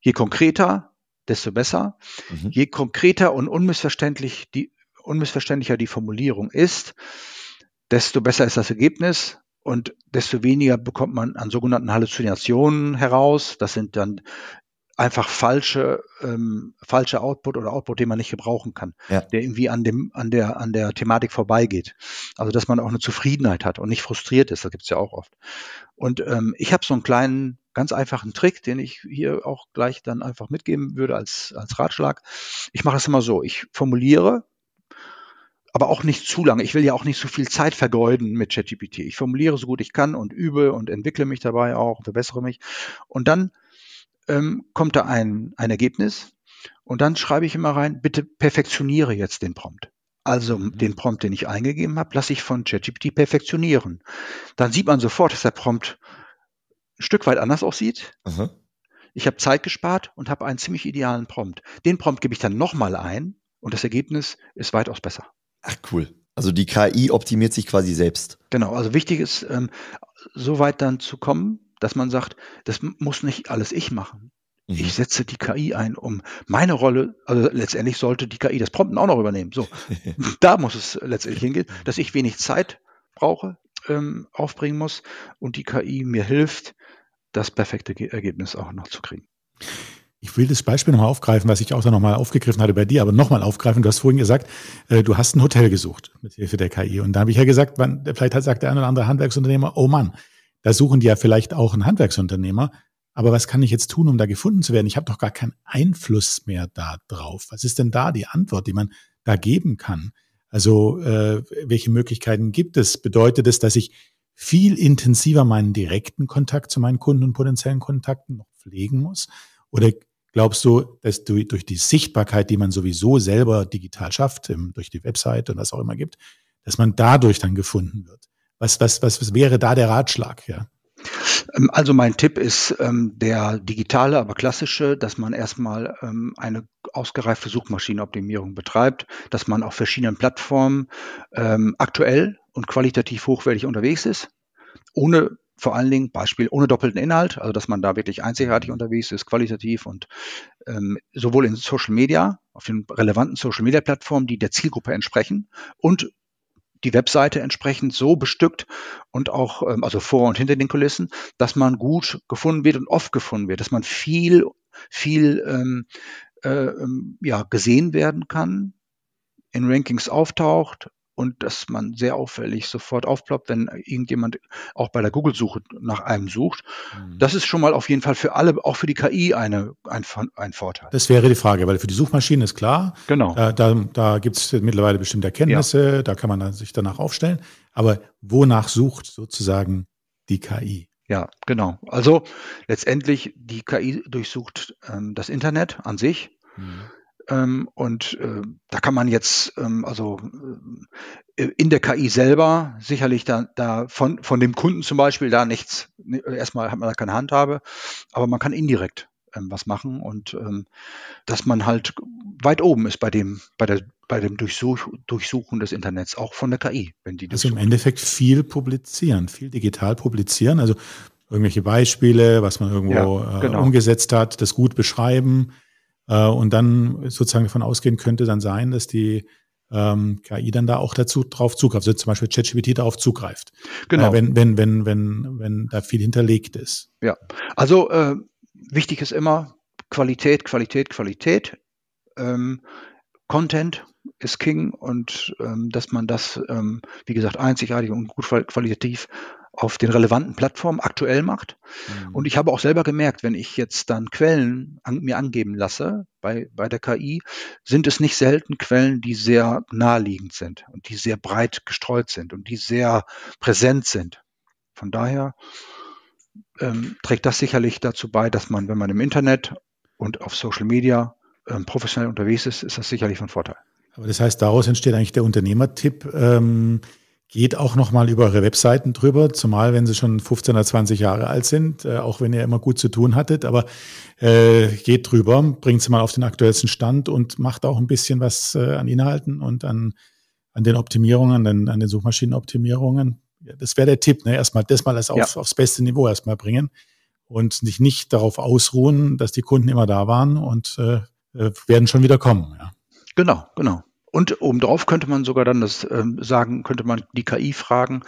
Je konkreter, desto besser. Mhm. Je konkreter und unmissverständlich die, unmissverständlicher die Formulierung ist, desto besser ist das Ergebnis und desto weniger bekommt man an sogenannten Halluzinationen heraus. Das sind dann einfach falsche, ähm, falsche Output oder Output, den man nicht gebrauchen kann, ja. der irgendwie an dem, an der, an der Thematik vorbeigeht. Also dass man auch eine Zufriedenheit hat und nicht frustriert ist, das gibt's ja auch oft. Und ähm, ich habe so einen kleinen, ganz einfachen Trick, den ich hier auch gleich dann einfach mitgeben würde als, als Ratschlag. Ich mache es immer so, ich formuliere aber auch nicht zu lange. Ich will ja auch nicht so viel Zeit vergeuden mit ChatGPT. Ich formuliere so gut ich kann und übe und entwickle mich dabei auch, verbessere mich. Und dann ähm, kommt da ein, ein Ergebnis und dann schreibe ich immer rein, bitte perfektioniere jetzt den Prompt. Also mhm. den Prompt, den ich eingegeben habe, lasse ich von ChatGPT perfektionieren. Dann sieht man sofort, dass der Prompt ein Stück weit anders aussieht. Mhm. Ich habe Zeit gespart und habe einen ziemlich idealen Prompt. Den Prompt gebe ich dann nochmal ein und das Ergebnis ist weitaus besser. Ach cool. Also die KI optimiert sich quasi selbst. Genau, also wichtig ist, ähm, so weit dann zu kommen, dass man sagt, das muss nicht alles ich machen. Mhm. Ich setze die KI ein, um meine Rolle, also letztendlich sollte die KI das Prompten auch noch übernehmen. So, da muss es letztendlich hingehen, dass ich wenig Zeit brauche, ähm, aufbringen muss und die KI mir hilft, das perfekte Ergebnis auch noch zu kriegen. Ich will das Beispiel nochmal aufgreifen, was ich auch dann nochmal aufgegriffen hatte bei dir, aber nochmal aufgreifen. Du hast vorhin gesagt, äh, du hast ein Hotel gesucht mit Hilfe der KI. Und da habe ich ja gesagt, man, vielleicht hat, sagt der eine oder andere Handwerksunternehmer, oh Mann, da suchen die ja vielleicht auch einen Handwerksunternehmer. Aber was kann ich jetzt tun, um da gefunden zu werden? Ich habe doch gar keinen Einfluss mehr da drauf. Was ist denn da die Antwort, die man da geben kann? Also äh, welche Möglichkeiten gibt es? Bedeutet es, dass ich viel intensiver meinen direkten Kontakt zu meinen Kunden und potenziellen Kontakten noch pflegen muss? Oder Glaubst du, dass du durch die Sichtbarkeit, die man sowieso selber digital schafft, durch die Website und was auch immer gibt, dass man dadurch dann gefunden wird? Was, was, was, was wäre da der Ratschlag? Ja? Ähm, also mein Tipp ist ähm, der digitale, aber klassische, dass man erstmal ähm, eine ausgereifte Suchmaschinenoptimierung betreibt, dass man auf verschiedenen Plattformen ähm, aktuell und qualitativ hochwertig unterwegs ist, ohne vor allen Dingen Beispiel ohne doppelten Inhalt, also dass man da wirklich einzigartig unterwegs ist, qualitativ und ähm, sowohl in Social Media, auf den relevanten Social Media Plattformen, die der Zielgruppe entsprechen und die Webseite entsprechend so bestückt und auch, ähm, also vor und hinter den Kulissen, dass man gut gefunden wird und oft gefunden wird, dass man viel, viel ähm, äh, ähm, ja, gesehen werden kann, in Rankings auftaucht, und dass man sehr auffällig sofort aufploppt, wenn irgendjemand auch bei der Google-Suche nach einem sucht. Mhm. Das ist schon mal auf jeden Fall für alle, auch für die KI, eine, ein, ein Vorteil. Das wäre die Frage, weil für die Suchmaschinen ist klar, genau. Äh, da, da, da gibt es mittlerweile bestimmte Erkenntnisse, ja. da kann man sich danach aufstellen. Aber wonach sucht sozusagen die KI? Ja, genau. Also letztendlich, die KI durchsucht ähm, das Internet an sich. Mhm ähm, und äh, da kann man jetzt ähm, also äh, in der KI selber sicherlich da, da von, von dem Kunden zum Beispiel da nichts, erstmal hat man da keine Handhabe, aber man kann indirekt ähm, was machen und ähm, dass man halt weit oben ist bei dem, bei der, bei dem Durchsuch, Durchsuchen des Internets, auch von der KI, wenn die Also im Endeffekt viel publizieren, viel digital publizieren, also irgendwelche Beispiele, was man irgendwo ja, äh, genau. äh, umgesetzt hat, das gut beschreiben äh, und dann sozusagen davon ausgehen könnte dann sein, dass die ähm, KI dann da auch dazu drauf zugreift, also zum Beispiel ChatGPT darauf zugreift. Genau. Äh, wenn, wenn, wenn, wenn, wenn da viel hinterlegt ist. Ja, also äh, wichtig ist immer Qualität, Qualität, Qualität. Ähm, Content ist King und ähm, dass man das, ähm, wie gesagt, einzigartig und gut qualitativ auf den relevanten Plattformen aktuell macht. Mhm. Und ich habe auch selber gemerkt, wenn ich jetzt dann Quellen an, mir angeben lasse bei, bei der KI, sind es nicht selten Quellen, die sehr naheliegend sind und die sehr breit gestreut sind und die sehr präsent sind. Von daher ähm, trägt das sicherlich dazu bei, dass man, wenn man im Internet und auf Social Media ähm, professionell unterwegs ist, ist das sicherlich von Vorteil. Aber das heißt, daraus entsteht eigentlich der Unternehmertipp. Ähm Geht auch nochmal über eure Webseiten drüber, zumal wenn sie schon 15 oder 20 Jahre alt sind, äh, auch wenn ihr immer gut zu tun hattet, aber äh, geht drüber, bringt sie mal auf den aktuellsten Stand und macht auch ein bisschen was äh, an Inhalten und an, an den Optimierungen, an den, an den Suchmaschinenoptimierungen. Ja, das wäre der Tipp, ne? erstmal das mal auf, ja. aufs beste Niveau erstmal bringen und sich nicht darauf ausruhen, dass die Kunden immer da waren und äh, äh werden schon wieder kommen. Ja. Genau, genau. Und obendrauf könnte man sogar dann das ähm, sagen, könnte man die KI fragen,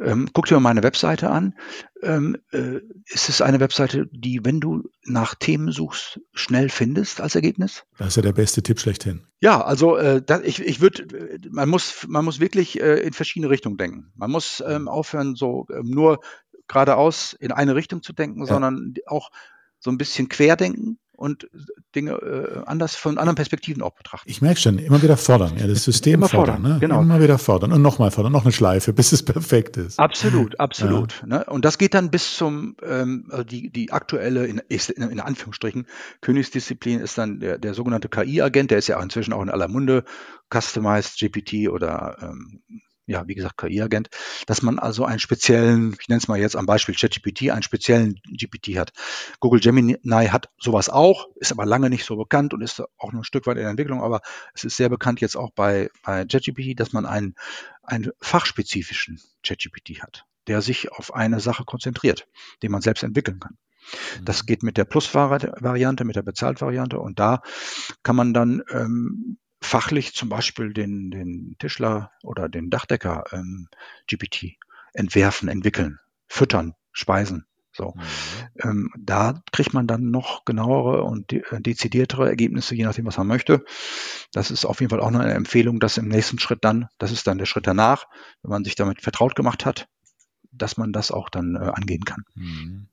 ähm, guck dir mal meine Webseite an. Ähm, äh, ist es eine Webseite, die, wenn du nach Themen suchst, schnell findest als Ergebnis? Das ist ja der beste Tipp schlechthin. Ja, also äh, da, ich, ich würde, äh, man muss, man muss wirklich äh, in verschiedene Richtungen denken. Man muss ähm, aufhören, so ähm, nur geradeaus in eine Richtung zu denken, ja. sondern auch so ein bisschen querdenken und Dinge äh, anders von anderen Perspektiven auch betrachten. Ich merke schon, immer wieder fordern, ja, das System immer fordern, fordern ne? genau. immer wieder fordern und nochmal fordern, noch eine Schleife, bis es perfekt ist. Absolut, absolut. Ja. Ne? Und das geht dann bis zum, ähm, also die, die aktuelle, in, in Anführungsstrichen, Königsdisziplin ist dann der, der sogenannte KI-Agent, der ist ja inzwischen auch in aller Munde, Customized GPT oder ähm, ja, wie gesagt, KI-Agent, dass man also einen speziellen, ich nenne es mal jetzt am Beispiel ChatGPT, einen speziellen GPT hat. Google Gemini hat sowas auch, ist aber lange nicht so bekannt und ist auch nur ein Stück weit in der Entwicklung, aber es ist sehr bekannt jetzt auch bei, bei ChatGPT, dass man einen, einen fachspezifischen ChatGPT hat, der sich auf eine Sache konzentriert, den man selbst entwickeln kann. Das mhm. geht mit der Plus-Variante, mit der Bezahlt-Variante und da kann man dann ähm, fachlich zum Beispiel den, den Tischler oder den Dachdecker ähm, GPT entwerfen, entwickeln, füttern, speisen. So, mhm. ähm, da kriegt man dann noch genauere und de äh, dezidiertere Ergebnisse, je nachdem, was man möchte. Das ist auf jeden Fall auch noch eine Empfehlung, dass im nächsten Schritt dann, das ist dann der Schritt danach, wenn man sich damit vertraut gemacht hat, dass man das auch dann äh, angehen kann. Mhm.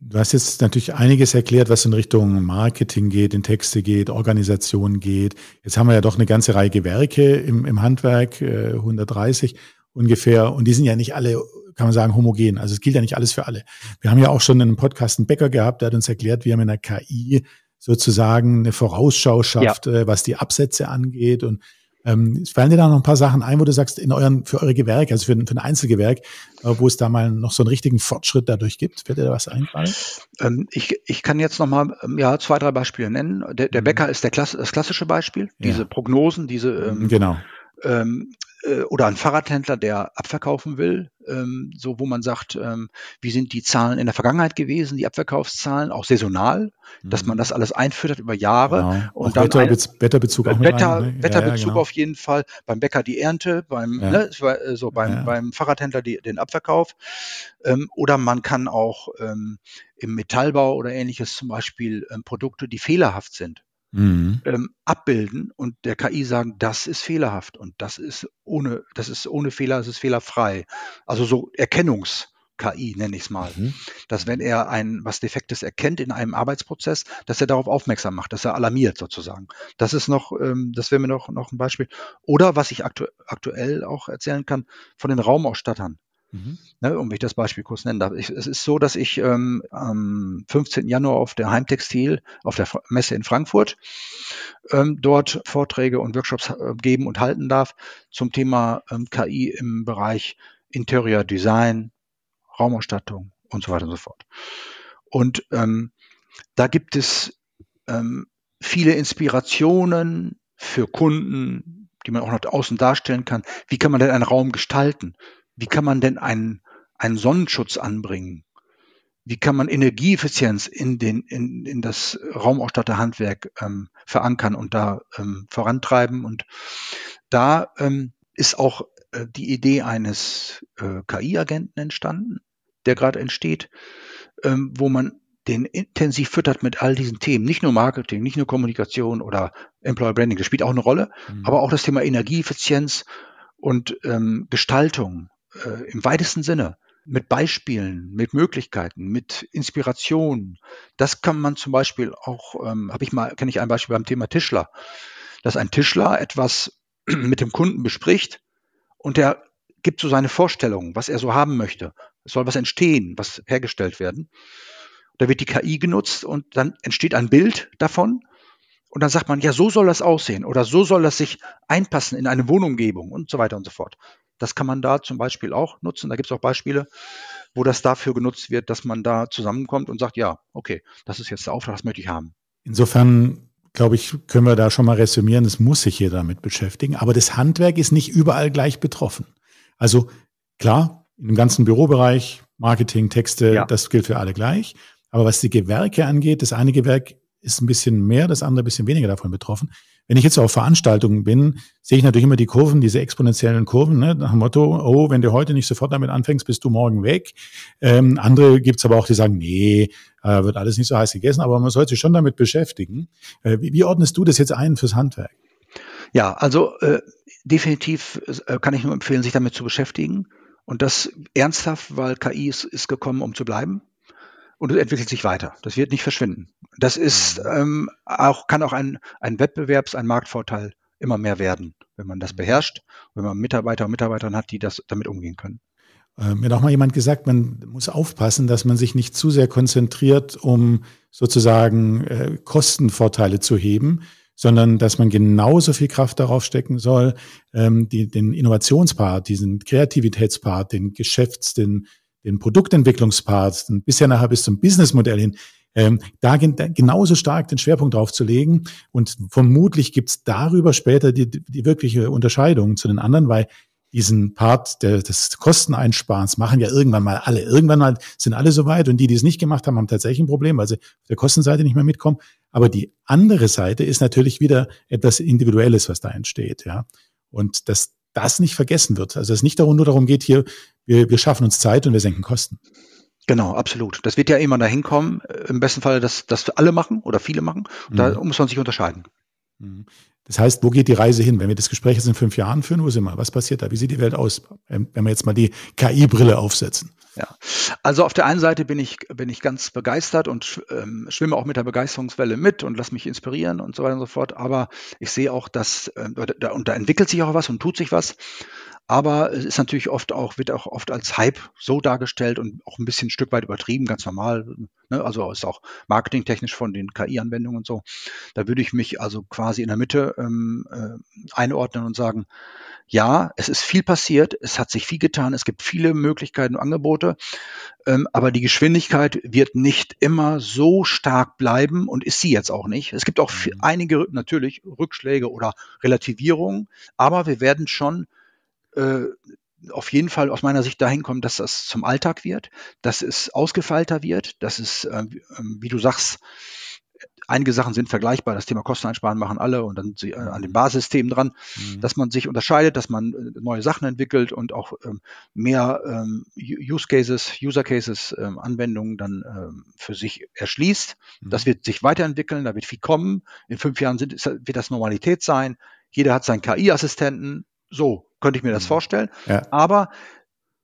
Du hast jetzt natürlich einiges erklärt, was in Richtung Marketing geht, in Texte geht, Organisation geht. Jetzt haben wir ja doch eine ganze Reihe Gewerke im, im Handwerk, 130 äh, ungefähr. Und die sind ja nicht alle, kann man sagen, homogen. Also es gilt ja nicht alles für alle. Wir haben ja auch schon einen Podcast einen Bäcker gehabt, der hat uns erklärt, wie er mit einer KI sozusagen eine Vorausschau schafft, ja. Äh, was die Absätze angeht und ähm, fallen dir da noch ein paar Sachen ein, wo du sagst, in euren, für eure Gewerke, also für, ein, für ein Einzelgewerk, äh, wo es da mal noch so einen richtigen Fortschritt dadurch gibt? Fällt dir da was einfallen? Ähm, ich, ich kann jetzt nochmal ähm, ja, zwei, drei Beispiele nennen. Der, der mhm. Bäcker ist der Klasse, das klassische Beispiel. Diese ja. Prognosen, diese mhm, ähm, genau. Ähm, äh, oder ein Fahrradhändler, der abverkaufen will, ähm, so wo man sagt, ähm, wie sind die Zahlen in der Vergangenheit gewesen, die Abverkaufszahlen, auch saisonal, mhm. dass man das alles einfüttert über Jahre. Genau. Und dann Wetterbe ein, Wetterbezug auch Wetter, einem, ne? Wetterbezug ja, ja, genau. auf jeden Fall, beim Bäcker die Ernte, beim, ja. ne, so äh, beim, beim Fahrradhändler die, den Abverkauf. Ähm, oder man kann auch ähm, im Metallbau oder ähnliches zum Beispiel ähm, Produkte, die fehlerhaft sind mhm. ähm, abbilden und der KI sagen, das ist fehlerhaft und das ist ohne, das ist ohne Fehler, es ist fehlerfrei. Also so Erkennungs- KI, nenne ich es mal. Mhm. Dass wenn er ein was Defektes erkennt in einem Arbeitsprozess, dass er darauf aufmerksam macht, dass er alarmiert sozusagen. Das ist noch, ähm, das wäre mir noch, noch ein Beispiel. Oder was ich aktu aktuell auch erzählen kann, von den Raumausstattern. Mhm. Ne, um mich das Beispiel kurz nennen darf. Ich, es ist so, dass ich ähm, am 15. Januar auf der Heimtextil, auf der Messe in Frankfurt, ähm, dort Vorträge und Workshops äh, geben und halten darf zum Thema ähm, KI im Bereich Interior Design, Raumausstattung und so weiter und so fort. Und ähm, da gibt es ähm, viele Inspirationen für Kunden, die man auch nach außen darstellen kann. Wie kann man denn einen Raum gestalten? Wie kann man denn einen, einen Sonnenschutz anbringen? Wie kann man Energieeffizienz in, den, in, in das Raumausstatterhandwerk ähm, verankern und da ähm, vorantreiben? Und da ähm, ist auch äh, die Idee eines äh, KI-Agenten entstanden, der gerade entsteht, ähm, wo man den intensiv füttert mit all diesen Themen. Nicht nur Marketing, nicht nur Kommunikation oder Employer Branding, das spielt auch eine Rolle, mhm. aber auch das Thema Energieeffizienz und ähm, Gestaltung äh, im weitesten Sinne mit Beispielen, mit Möglichkeiten, mit Inspirationen. Das kann man zum Beispiel auch, ähm, habe ich mal, kenne ich ein Beispiel beim Thema Tischler, dass ein Tischler etwas mit dem Kunden bespricht und der gibt so seine Vorstellungen, was er so haben möchte. Es soll was entstehen, was hergestellt werden. Da wird die KI genutzt und dann entsteht ein Bild davon. Und dann sagt man, ja, so soll das aussehen oder so soll das sich einpassen in eine Wohnumgebung und so weiter und so fort. Das kann man da zum Beispiel auch nutzen. Da gibt es auch Beispiele, wo das dafür genutzt wird, dass man da zusammenkommt und sagt, ja, okay, das ist jetzt der Auftrag, das möchte ich haben. Insofern glaube ich, können wir da schon mal resümieren, es muss sich hier damit beschäftigen. Aber das Handwerk ist nicht überall gleich betroffen. Also klar, im ganzen Bürobereich, Marketing, Texte, ja. das gilt für alle gleich. Aber was die Gewerke angeht, das eine Gewerk ist ein bisschen mehr, das andere ein bisschen weniger davon betroffen. Wenn ich jetzt auf Veranstaltungen bin, sehe ich natürlich immer die Kurven, diese exponentiellen Kurven, ne, nach dem Motto, oh, wenn du heute nicht sofort damit anfängst, bist du morgen weg. Ähm, andere gibt's aber auch, die sagen, nee, äh, wird alles nicht so heiß gegessen, aber man sollte sich schon damit beschäftigen. Äh, wie, wie ordnest du das jetzt ein fürs Handwerk? Ja, also äh, definitiv äh, kann ich nur empfehlen, sich damit zu beschäftigen. Und das ernsthaft, weil KI ist, ist gekommen, um zu bleiben und es entwickelt sich weiter. Das wird nicht verschwinden. Das ist mhm. ähm, auch, kann auch ein, ein Wettbewerbs-, ein Marktvorteil immer mehr werden, wenn man das mhm. beherrscht, wenn man Mitarbeiter und Mitarbeiterinnen hat, die das damit umgehen können. Äh, mir hat auch mal jemand gesagt, man muss aufpassen, dass man sich nicht zu sehr konzentriert, um sozusagen äh, Kostenvorteile zu heben, sondern dass man genauso viel Kraft darauf stecken soll, ähm, die, den Innovationspart, diesen Kreativitätspart, den Geschäfts-, den den Produktentwicklungspart und bisher nachher bis zum Businessmodell hin, ähm, da genauso stark den Schwerpunkt drauf zu legen. Und vermutlich gibt's darüber später die, die wirkliche Unterscheidung zu den anderen, weil diesen Part der, des Kosteneinsparens machen ja irgendwann mal alle. Irgendwann mal sind alle soweit und die, die es nicht gemacht haben, haben tatsächlich ein Problem, weil sie auf der Kostenseite nicht mehr mitkommen. Aber die andere Seite ist natürlich wieder etwas Individuelles, was da entsteht, ja. Und dass das nicht vergessen wird. Also es nicht darum, nur darum geht, hier wir, wir schaffen uns Zeit und wir senken Kosten. Genau, absolut. Das wird ja immer dahin kommen, äh, im besten Fall, dass das alle machen oder viele machen. Mhm. Da muss man sich unterscheiden. Mhm. Das heißt, wo geht die Reise hin? Wenn wir das Gespräch jetzt in fünf Jahren führen, wo sind wir? Was passiert da? Wie sieht die Welt aus, wenn wir jetzt mal die KI-Brille aufsetzen? Ja, also auf der einen Seite bin ich, bin ich ganz begeistert und ähm, schwimme auch mit der Begeisterungswelle mit und lasse mich inspirieren und so weiter und so fort. Aber ich sehe auch, dass, äh, da, und da entwickelt sich auch was und tut sich was aber es ist natürlich oft auch, wird auch oft als Hype so dargestellt und auch ein bisschen ein Stück weit übertrieben, ganz normal. Ne? Also ist auch marketingtechnisch von den KI-Anwendungen und so. Da würde ich mich also quasi in der Mitte ähm, äh, einordnen und sagen, ja, es ist viel passiert, es hat sich viel getan, es gibt viele Möglichkeiten und Angebote, ähm, aber die Geschwindigkeit wird nicht immer so stark bleiben und ist sie jetzt auch nicht. Es gibt auch viel, mhm. einige natürlich Rückschläge oder Relativierungen, aber wir werden schon äh, auf jeden Fall aus meiner Sicht dahin kommen, dass das zum Alltag wird, dass es ausgefeilter wird, dass es, äh, wie du sagst, einige Sachen sind vergleichbar. Das Thema Kosteneinsparen machen alle und dann sie, äh, an den mhm. Basissystemen dran, mhm. dass man sich unterscheidet, dass man äh, neue Sachen entwickelt und auch ähm, mehr ähm, Use Cases, User Cases, ähm, Anwendungen dann ähm, für sich erschließt. Mhm. Das wird sich weiterentwickeln, da wird viel kommen. In fünf Jahren sind, wird das Normalität sein. Jeder hat seinen KI-Assistenten. So, könnte ich mir das mhm. vorstellen. Ja. Aber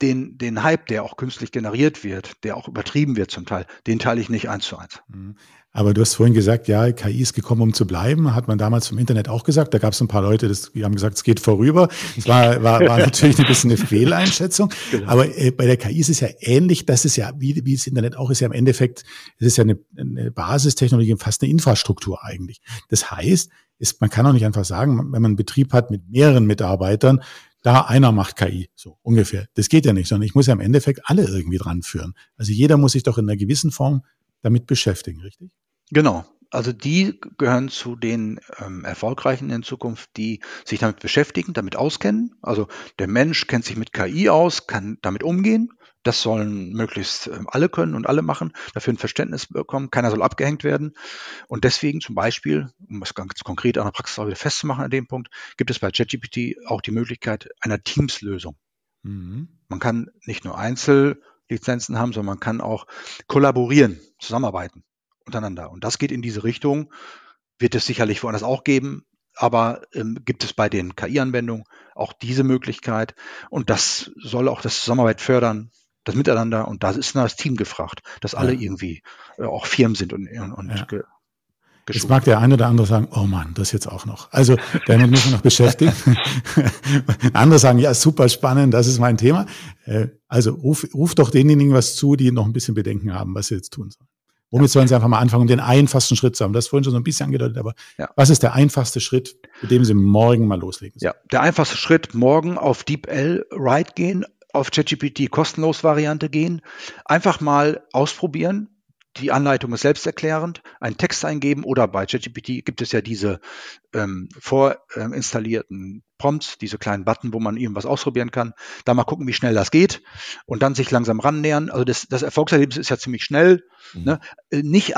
den, den Hype, der auch künstlich generiert wird, der auch übertrieben wird zum Teil, den teile ich nicht eins zu eins. Mhm. Aber du hast vorhin gesagt, ja, KI ist gekommen, um zu bleiben. Hat man damals vom Internet auch gesagt. Da gab es ein paar Leute, das, die haben gesagt, es geht vorüber. Das war, war, war natürlich ein bisschen eine Fehleinschätzung. Genau. Aber äh, bei der KI ist es ja ähnlich. dass es ja, wie, wie das Internet auch, ist ja im Endeffekt, es ist ja eine, eine Basistechnologie, fast eine Infrastruktur eigentlich. Das heißt, ist, man kann auch nicht einfach sagen, wenn man einen Betrieb hat mit mehreren Mitarbeitern, da einer macht KI, so ungefähr. Das geht ja nicht, sondern ich muss ja im Endeffekt alle irgendwie dran führen. Also jeder muss sich doch in einer gewissen Form damit beschäftigen, richtig? Genau. Also die gehören zu den ähm, Erfolgreichen in Zukunft, die sich damit beschäftigen, damit auskennen. Also der Mensch kennt sich mit KI aus, kann damit umgehen das sollen möglichst ähm, alle können und alle machen, dafür ein Verständnis bekommen. Keiner soll abgehängt werden. Und deswegen zum Beispiel, um es ganz konkret an der Praxis auch wieder festzumachen an dem Punkt, gibt es bei ChatGPT auch die Möglichkeit einer Teams-Lösung. Mhm. Man kann nicht nur Einzellizenzen haben, sondern man kann auch kollaborieren, zusammenarbeiten untereinander. Und das geht in diese Richtung, wird es sicherlich woanders auch geben, aber ähm, gibt es bei den KI-Anwendungen auch diese Möglichkeit und das soll auch das Zusammenarbeit fördern das Miteinander und da ist das Team gefragt, dass alle ja. irgendwie äh, auch Firmen sind und, und, und ja. ge Jetzt mag der eine oder andere sagen, oh Mann, das jetzt auch noch. Also damit müssen wir noch beschäftigen. andere sagen, ja, super spannend, das ist mein Thema. Äh, also ruf, ruf doch denjenigen was zu, die noch ein bisschen Bedenken haben, was sie jetzt tun sollen. Womit sollen sie einfach mal anfangen, um den einfachsten Schritt zu haben? Das ist vorhin schon so ein bisschen angedeutet, aber ja. was ist der einfachste Schritt, mit dem sie morgen mal loslegen? Sollen? Ja, der einfachste Schritt, morgen auf Deep L Ride gehen, auf ChatGPT kostenlos Variante gehen, einfach mal ausprobieren. Die Anleitung ist selbsterklärend, einen Text eingeben oder bei ChatGPT gibt es ja diese ähm, vorinstallierten ähm, Prompts, diese kleinen Button, wo man irgendwas ausprobieren kann. Da mal gucken, wie schnell das geht und dann sich langsam rannähern. Also das, das Erfolgserlebnis ist ja ziemlich schnell. Mhm. Ne? Äh, nicht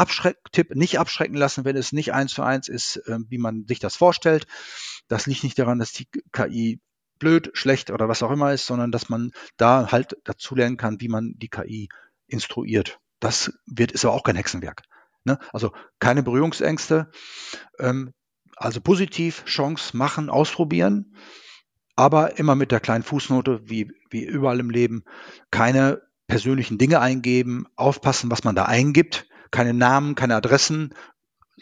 Tipp, nicht abschrecken lassen, wenn es nicht eins zu eins ist, äh, wie man sich das vorstellt. Das liegt nicht daran, dass die KI blöd, schlecht oder was auch immer ist, sondern dass man da halt dazulernen kann, wie man die KI instruiert. Das wird, ist aber auch kein Hexenwerk. Ne? Also keine Berührungsängste. Ähm, also positiv, Chance machen, ausprobieren, aber immer mit der kleinen Fußnote, wie, wie überall im Leben, keine persönlichen Dinge eingeben, aufpassen, was man da eingibt, keine Namen, keine Adressen,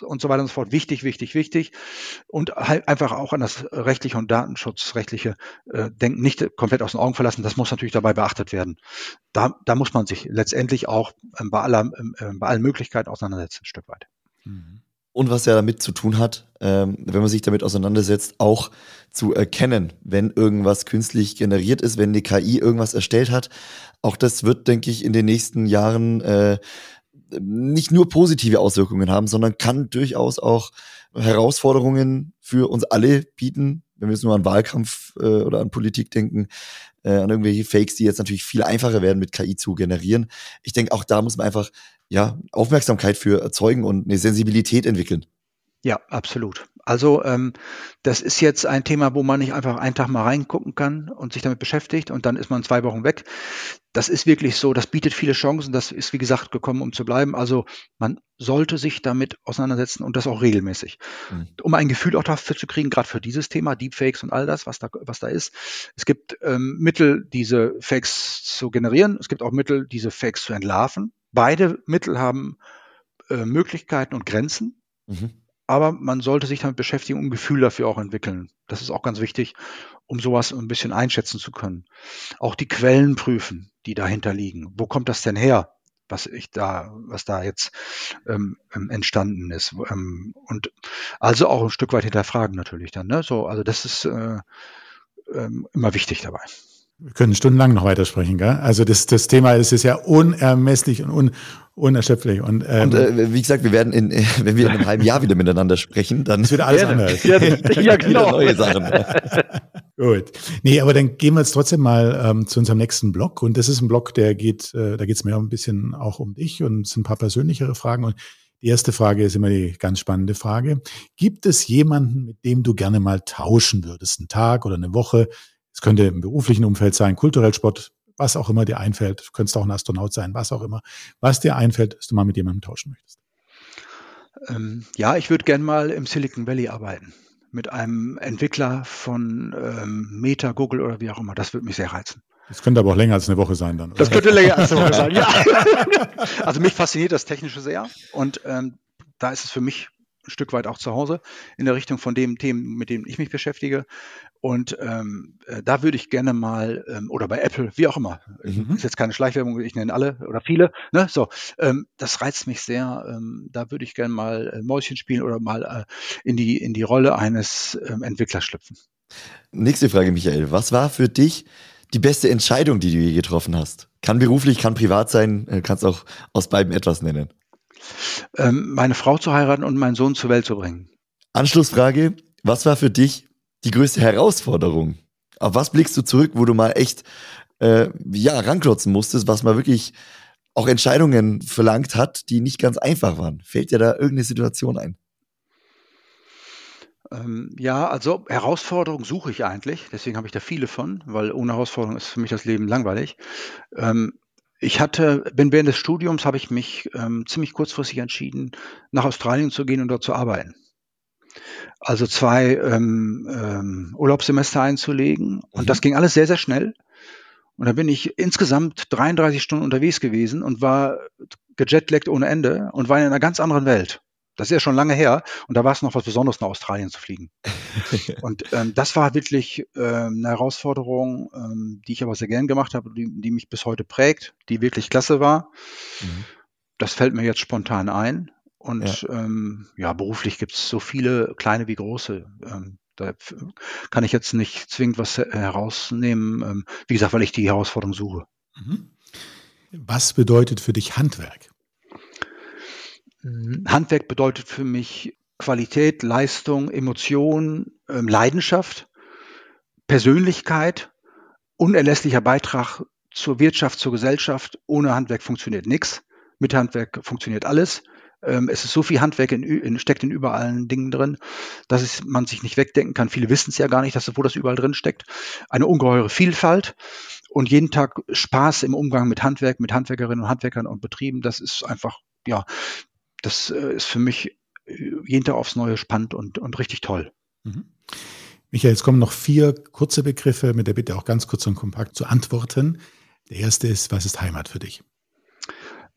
und so weiter und so fort. Wichtig, wichtig, wichtig. Und halt einfach auch an das rechtliche und datenschutzrechtliche äh, Denken nicht komplett aus den Augen verlassen. Das muss natürlich dabei beachtet werden. Da, da muss man sich letztendlich auch ähm, bei, aller, ähm, ähm bei allen Möglichkeiten auseinandersetzen, ein Stück weit. Mhm. Und was ja damit zu tun hat, ähm, wenn man sich damit auseinandersetzt, auch zu erkennen, wenn irgendwas künstlich generiert ist, wenn eine KI irgendwas erstellt hat. Auch das wird, denke ich, in den nächsten Jahren äh, nicht nur positive Auswirkungen haben, sondern kann durchaus auch Herausforderungen für uns alle bieten, wenn wir jetzt nur an Wahlkampf äh, oder an Politik denken, äh, an irgendwelche Fakes, die jetzt natürlich viel einfacher werden, mit KI zu generieren. Ich denke, auch da muss man einfach ja, Aufmerksamkeit für erzeugen und eine Sensibilität entwickeln. Ja, absolut. Also ähm, das ist jetzt ein Thema, wo man nicht einfach einen Tag mal reingucken kann und sich damit beschäftigt und dann ist man zwei Wochen weg. Das ist wirklich so, das bietet viele Chancen, das ist wie gesagt gekommen, um zu bleiben. Also man sollte sich damit auseinandersetzen und das auch regelmäßig. Mhm. Um ein Gefühl auch dafür zu kriegen, gerade für dieses Thema, Deepfakes und all das, was da, was da ist. Es gibt ähm, Mittel, diese Fakes zu generieren, es gibt auch Mittel, diese Fakes zu entlarven. Beide Mittel haben äh, Möglichkeiten und Grenzen. Mhm aber man sollte sich damit beschäftigen und ein Gefühl dafür auch entwickeln. Das ist auch ganz wichtig, um sowas ein bisschen einschätzen zu können. Auch die Quellen prüfen, die dahinter liegen. Wo kommt das denn her, was ich da, was da jetzt ähm, ähm entstanden ist? Ähm, und also auch ein Stück weit hinterfragen natürlich dann. Ne? So, also das ist äh, ähm, immer wichtig dabei wir können stundenlang noch weitersprechen, gell? Also das, das Thema ist, ist ja unermesslich und un, unerschöpflich. Und, ähm, und äh, wie gesagt, wir werden, in, wenn wir in einem halben Jahr wieder miteinander sprechen, dann ist wieder alles ja, anders. Ja, ja genau. neue Sachen. Gut. Nee, aber dann gehen wir jetzt trotzdem mal ähm, zu unserem nächsten Blog. Und das ist ein Blog, der geht, äh, da geht es mehr ein bisschen auch um dich und es sind ein paar persönlichere Fragen. Und die erste Frage ist immer die ganz spannende Frage. Gibt es jemanden, mit dem du gerne mal tauschen würdest? Einen Tag oder eine Woche? Es könnte im beruflichen Umfeld sein, kulturell Sport, was auch immer dir einfällt. Du könntest auch ein Astronaut sein, was auch immer. Was dir einfällt, dass du mal mit jemandem tauschen möchtest. Ähm, ja, ich würde gern mal im Silicon Valley arbeiten. Mit einem Entwickler von ähm, Meta, Google oder wie auch immer. Das würde mich sehr reizen. Das könnte aber auch länger als eine Woche sein dann. Oder? Das könnte länger als eine Woche sein, ja. Also mich fasziniert das Technische sehr und ähm, da ist es für mich Stück weit auch zu Hause in der Richtung von den Themen, mit denen ich mich beschäftige. Und ähm, äh, da würde ich gerne mal, ähm, oder bei Apple, wie auch immer, mhm. ist jetzt keine Schleichwerbung, ich nenne alle oder viele, ne? So, ähm, das reizt mich sehr. Ähm, da würde ich gerne mal äh, Mäuschen spielen oder mal äh, in, die, in die Rolle eines ähm, Entwicklers schlüpfen. Nächste Frage, Michael. Was war für dich die beste Entscheidung, die du je getroffen hast? Kann beruflich, kann privat sein, äh, kannst auch aus beiden etwas nennen. Ähm, meine Frau zu heiraten und meinen Sohn zur Welt zu bringen. Anschlussfrage, was war für dich die größte Herausforderung? Auf was blickst du zurück, wo du mal echt äh, ja, ranklotzen musstest, was mal wirklich auch Entscheidungen verlangt hat, die nicht ganz einfach waren? Fällt dir da irgendeine Situation ein? Ähm, ja, also Herausforderungen suche ich eigentlich, deswegen habe ich da viele von, weil ohne Herausforderung ist für mich das Leben langweilig. Ähm, ich hatte, bin während des Studiums habe ich mich ähm, ziemlich kurzfristig entschieden, nach Australien zu gehen und dort zu arbeiten. Also zwei ähm, ähm, Urlaubssemester einzulegen. Und mhm. das ging alles sehr, sehr schnell. Und da bin ich insgesamt 33 Stunden unterwegs gewesen und war gejetlaggt ohne Ende und war in einer ganz anderen Welt. Das ist ja schon lange her und da war es noch was Besonderes, nach Australien zu fliegen. und ähm, das war wirklich ähm, eine Herausforderung, ähm, die ich aber sehr gern gemacht habe, die, die mich bis heute prägt, die wirklich klasse war. Mhm. Das fällt mir jetzt spontan ein. Und ja, ähm, ja beruflich gibt es so viele kleine wie große. Ähm, da kann ich jetzt nicht zwingend was herausnehmen, ähm, wie gesagt, weil ich die Herausforderung suche. Mhm. Was bedeutet für dich Handwerk? Mhm. Handwerk bedeutet für mich Qualität, Leistung, Emotion, ähm, Leidenschaft, Persönlichkeit, unerlässlicher Beitrag zur Wirtschaft, zur Gesellschaft. Ohne Handwerk funktioniert nichts. Mit Handwerk funktioniert alles. Ähm, es ist so viel Handwerk in, in, steckt in überall Dingen drin, dass es, man sich nicht wegdenken kann. Viele wissen es ja gar nicht, dass wo das überall drin steckt. Eine ungeheure Vielfalt und jeden Tag Spaß im Umgang mit Handwerk, mit Handwerkerinnen und Handwerkern und Betrieben. Das ist einfach ja das äh, ist für mich äh, jeden Tag aufs Neue spannend und, und richtig toll. Mhm. Michael, jetzt kommen noch vier kurze Begriffe mit der Bitte auch ganz kurz und kompakt zu antworten. Der erste ist, was ist Heimat für dich?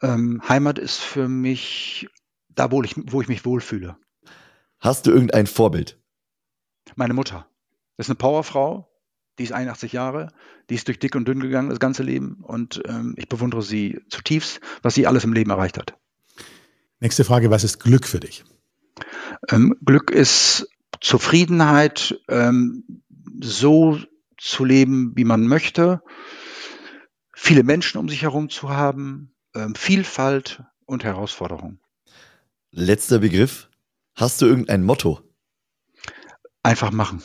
Ähm, Heimat ist für mich da, wo ich, wo ich mich wohlfühle. Hast du irgendein Vorbild? Meine Mutter. Das ist eine Powerfrau, die ist 81 Jahre, die ist durch dick und dünn gegangen das ganze Leben und ähm, ich bewundere sie zutiefst, was sie alles im Leben erreicht hat. Nächste Frage, was ist Glück für dich? Ähm, Glück ist Zufriedenheit, ähm, so zu leben, wie man möchte, viele Menschen um sich herum zu haben, ähm, Vielfalt und Herausforderung. Letzter Begriff. Hast du irgendein Motto? Einfach machen.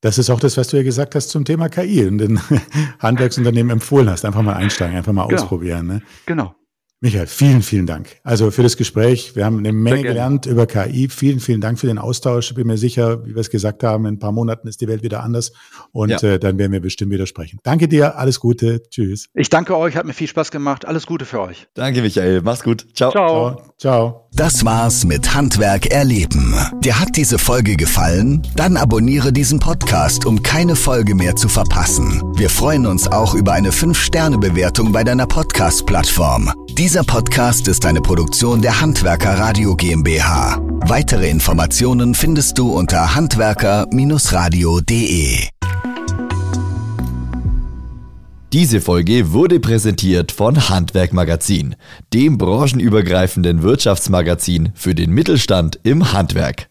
Das ist auch das, was du ja gesagt hast zum Thema KI und den Handwerksunternehmen empfohlen hast. Einfach mal einsteigen, einfach mal genau. ausprobieren. Ne? Genau. Michael, vielen, vielen Dank. Also für das Gespräch. Wir haben eine Menge gelernt über KI. Vielen, vielen Dank für den Austausch. Ich bin mir sicher, wie wir es gesagt haben, in ein paar Monaten ist die Welt wieder anders und ja. äh, dann werden wir bestimmt wieder sprechen. Danke dir, alles Gute. Tschüss. Ich danke euch, hat mir viel Spaß gemacht. Alles Gute für euch. Danke, Michael. Mach's gut. Ciao. Ciao. Ciao. Das war's mit Handwerk erleben. Dir hat diese Folge gefallen? Dann abonniere diesen Podcast, um keine Folge mehr zu verpassen. Wir freuen uns auch über eine 5-Sterne-Bewertung bei deiner Podcast-Plattform. Die dieser Podcast ist eine Produktion der Handwerker Radio GmbH. Weitere Informationen findest du unter handwerker-radio.de. Diese Folge wurde präsentiert von Handwerk Magazin, dem branchenübergreifenden Wirtschaftsmagazin für den Mittelstand im Handwerk.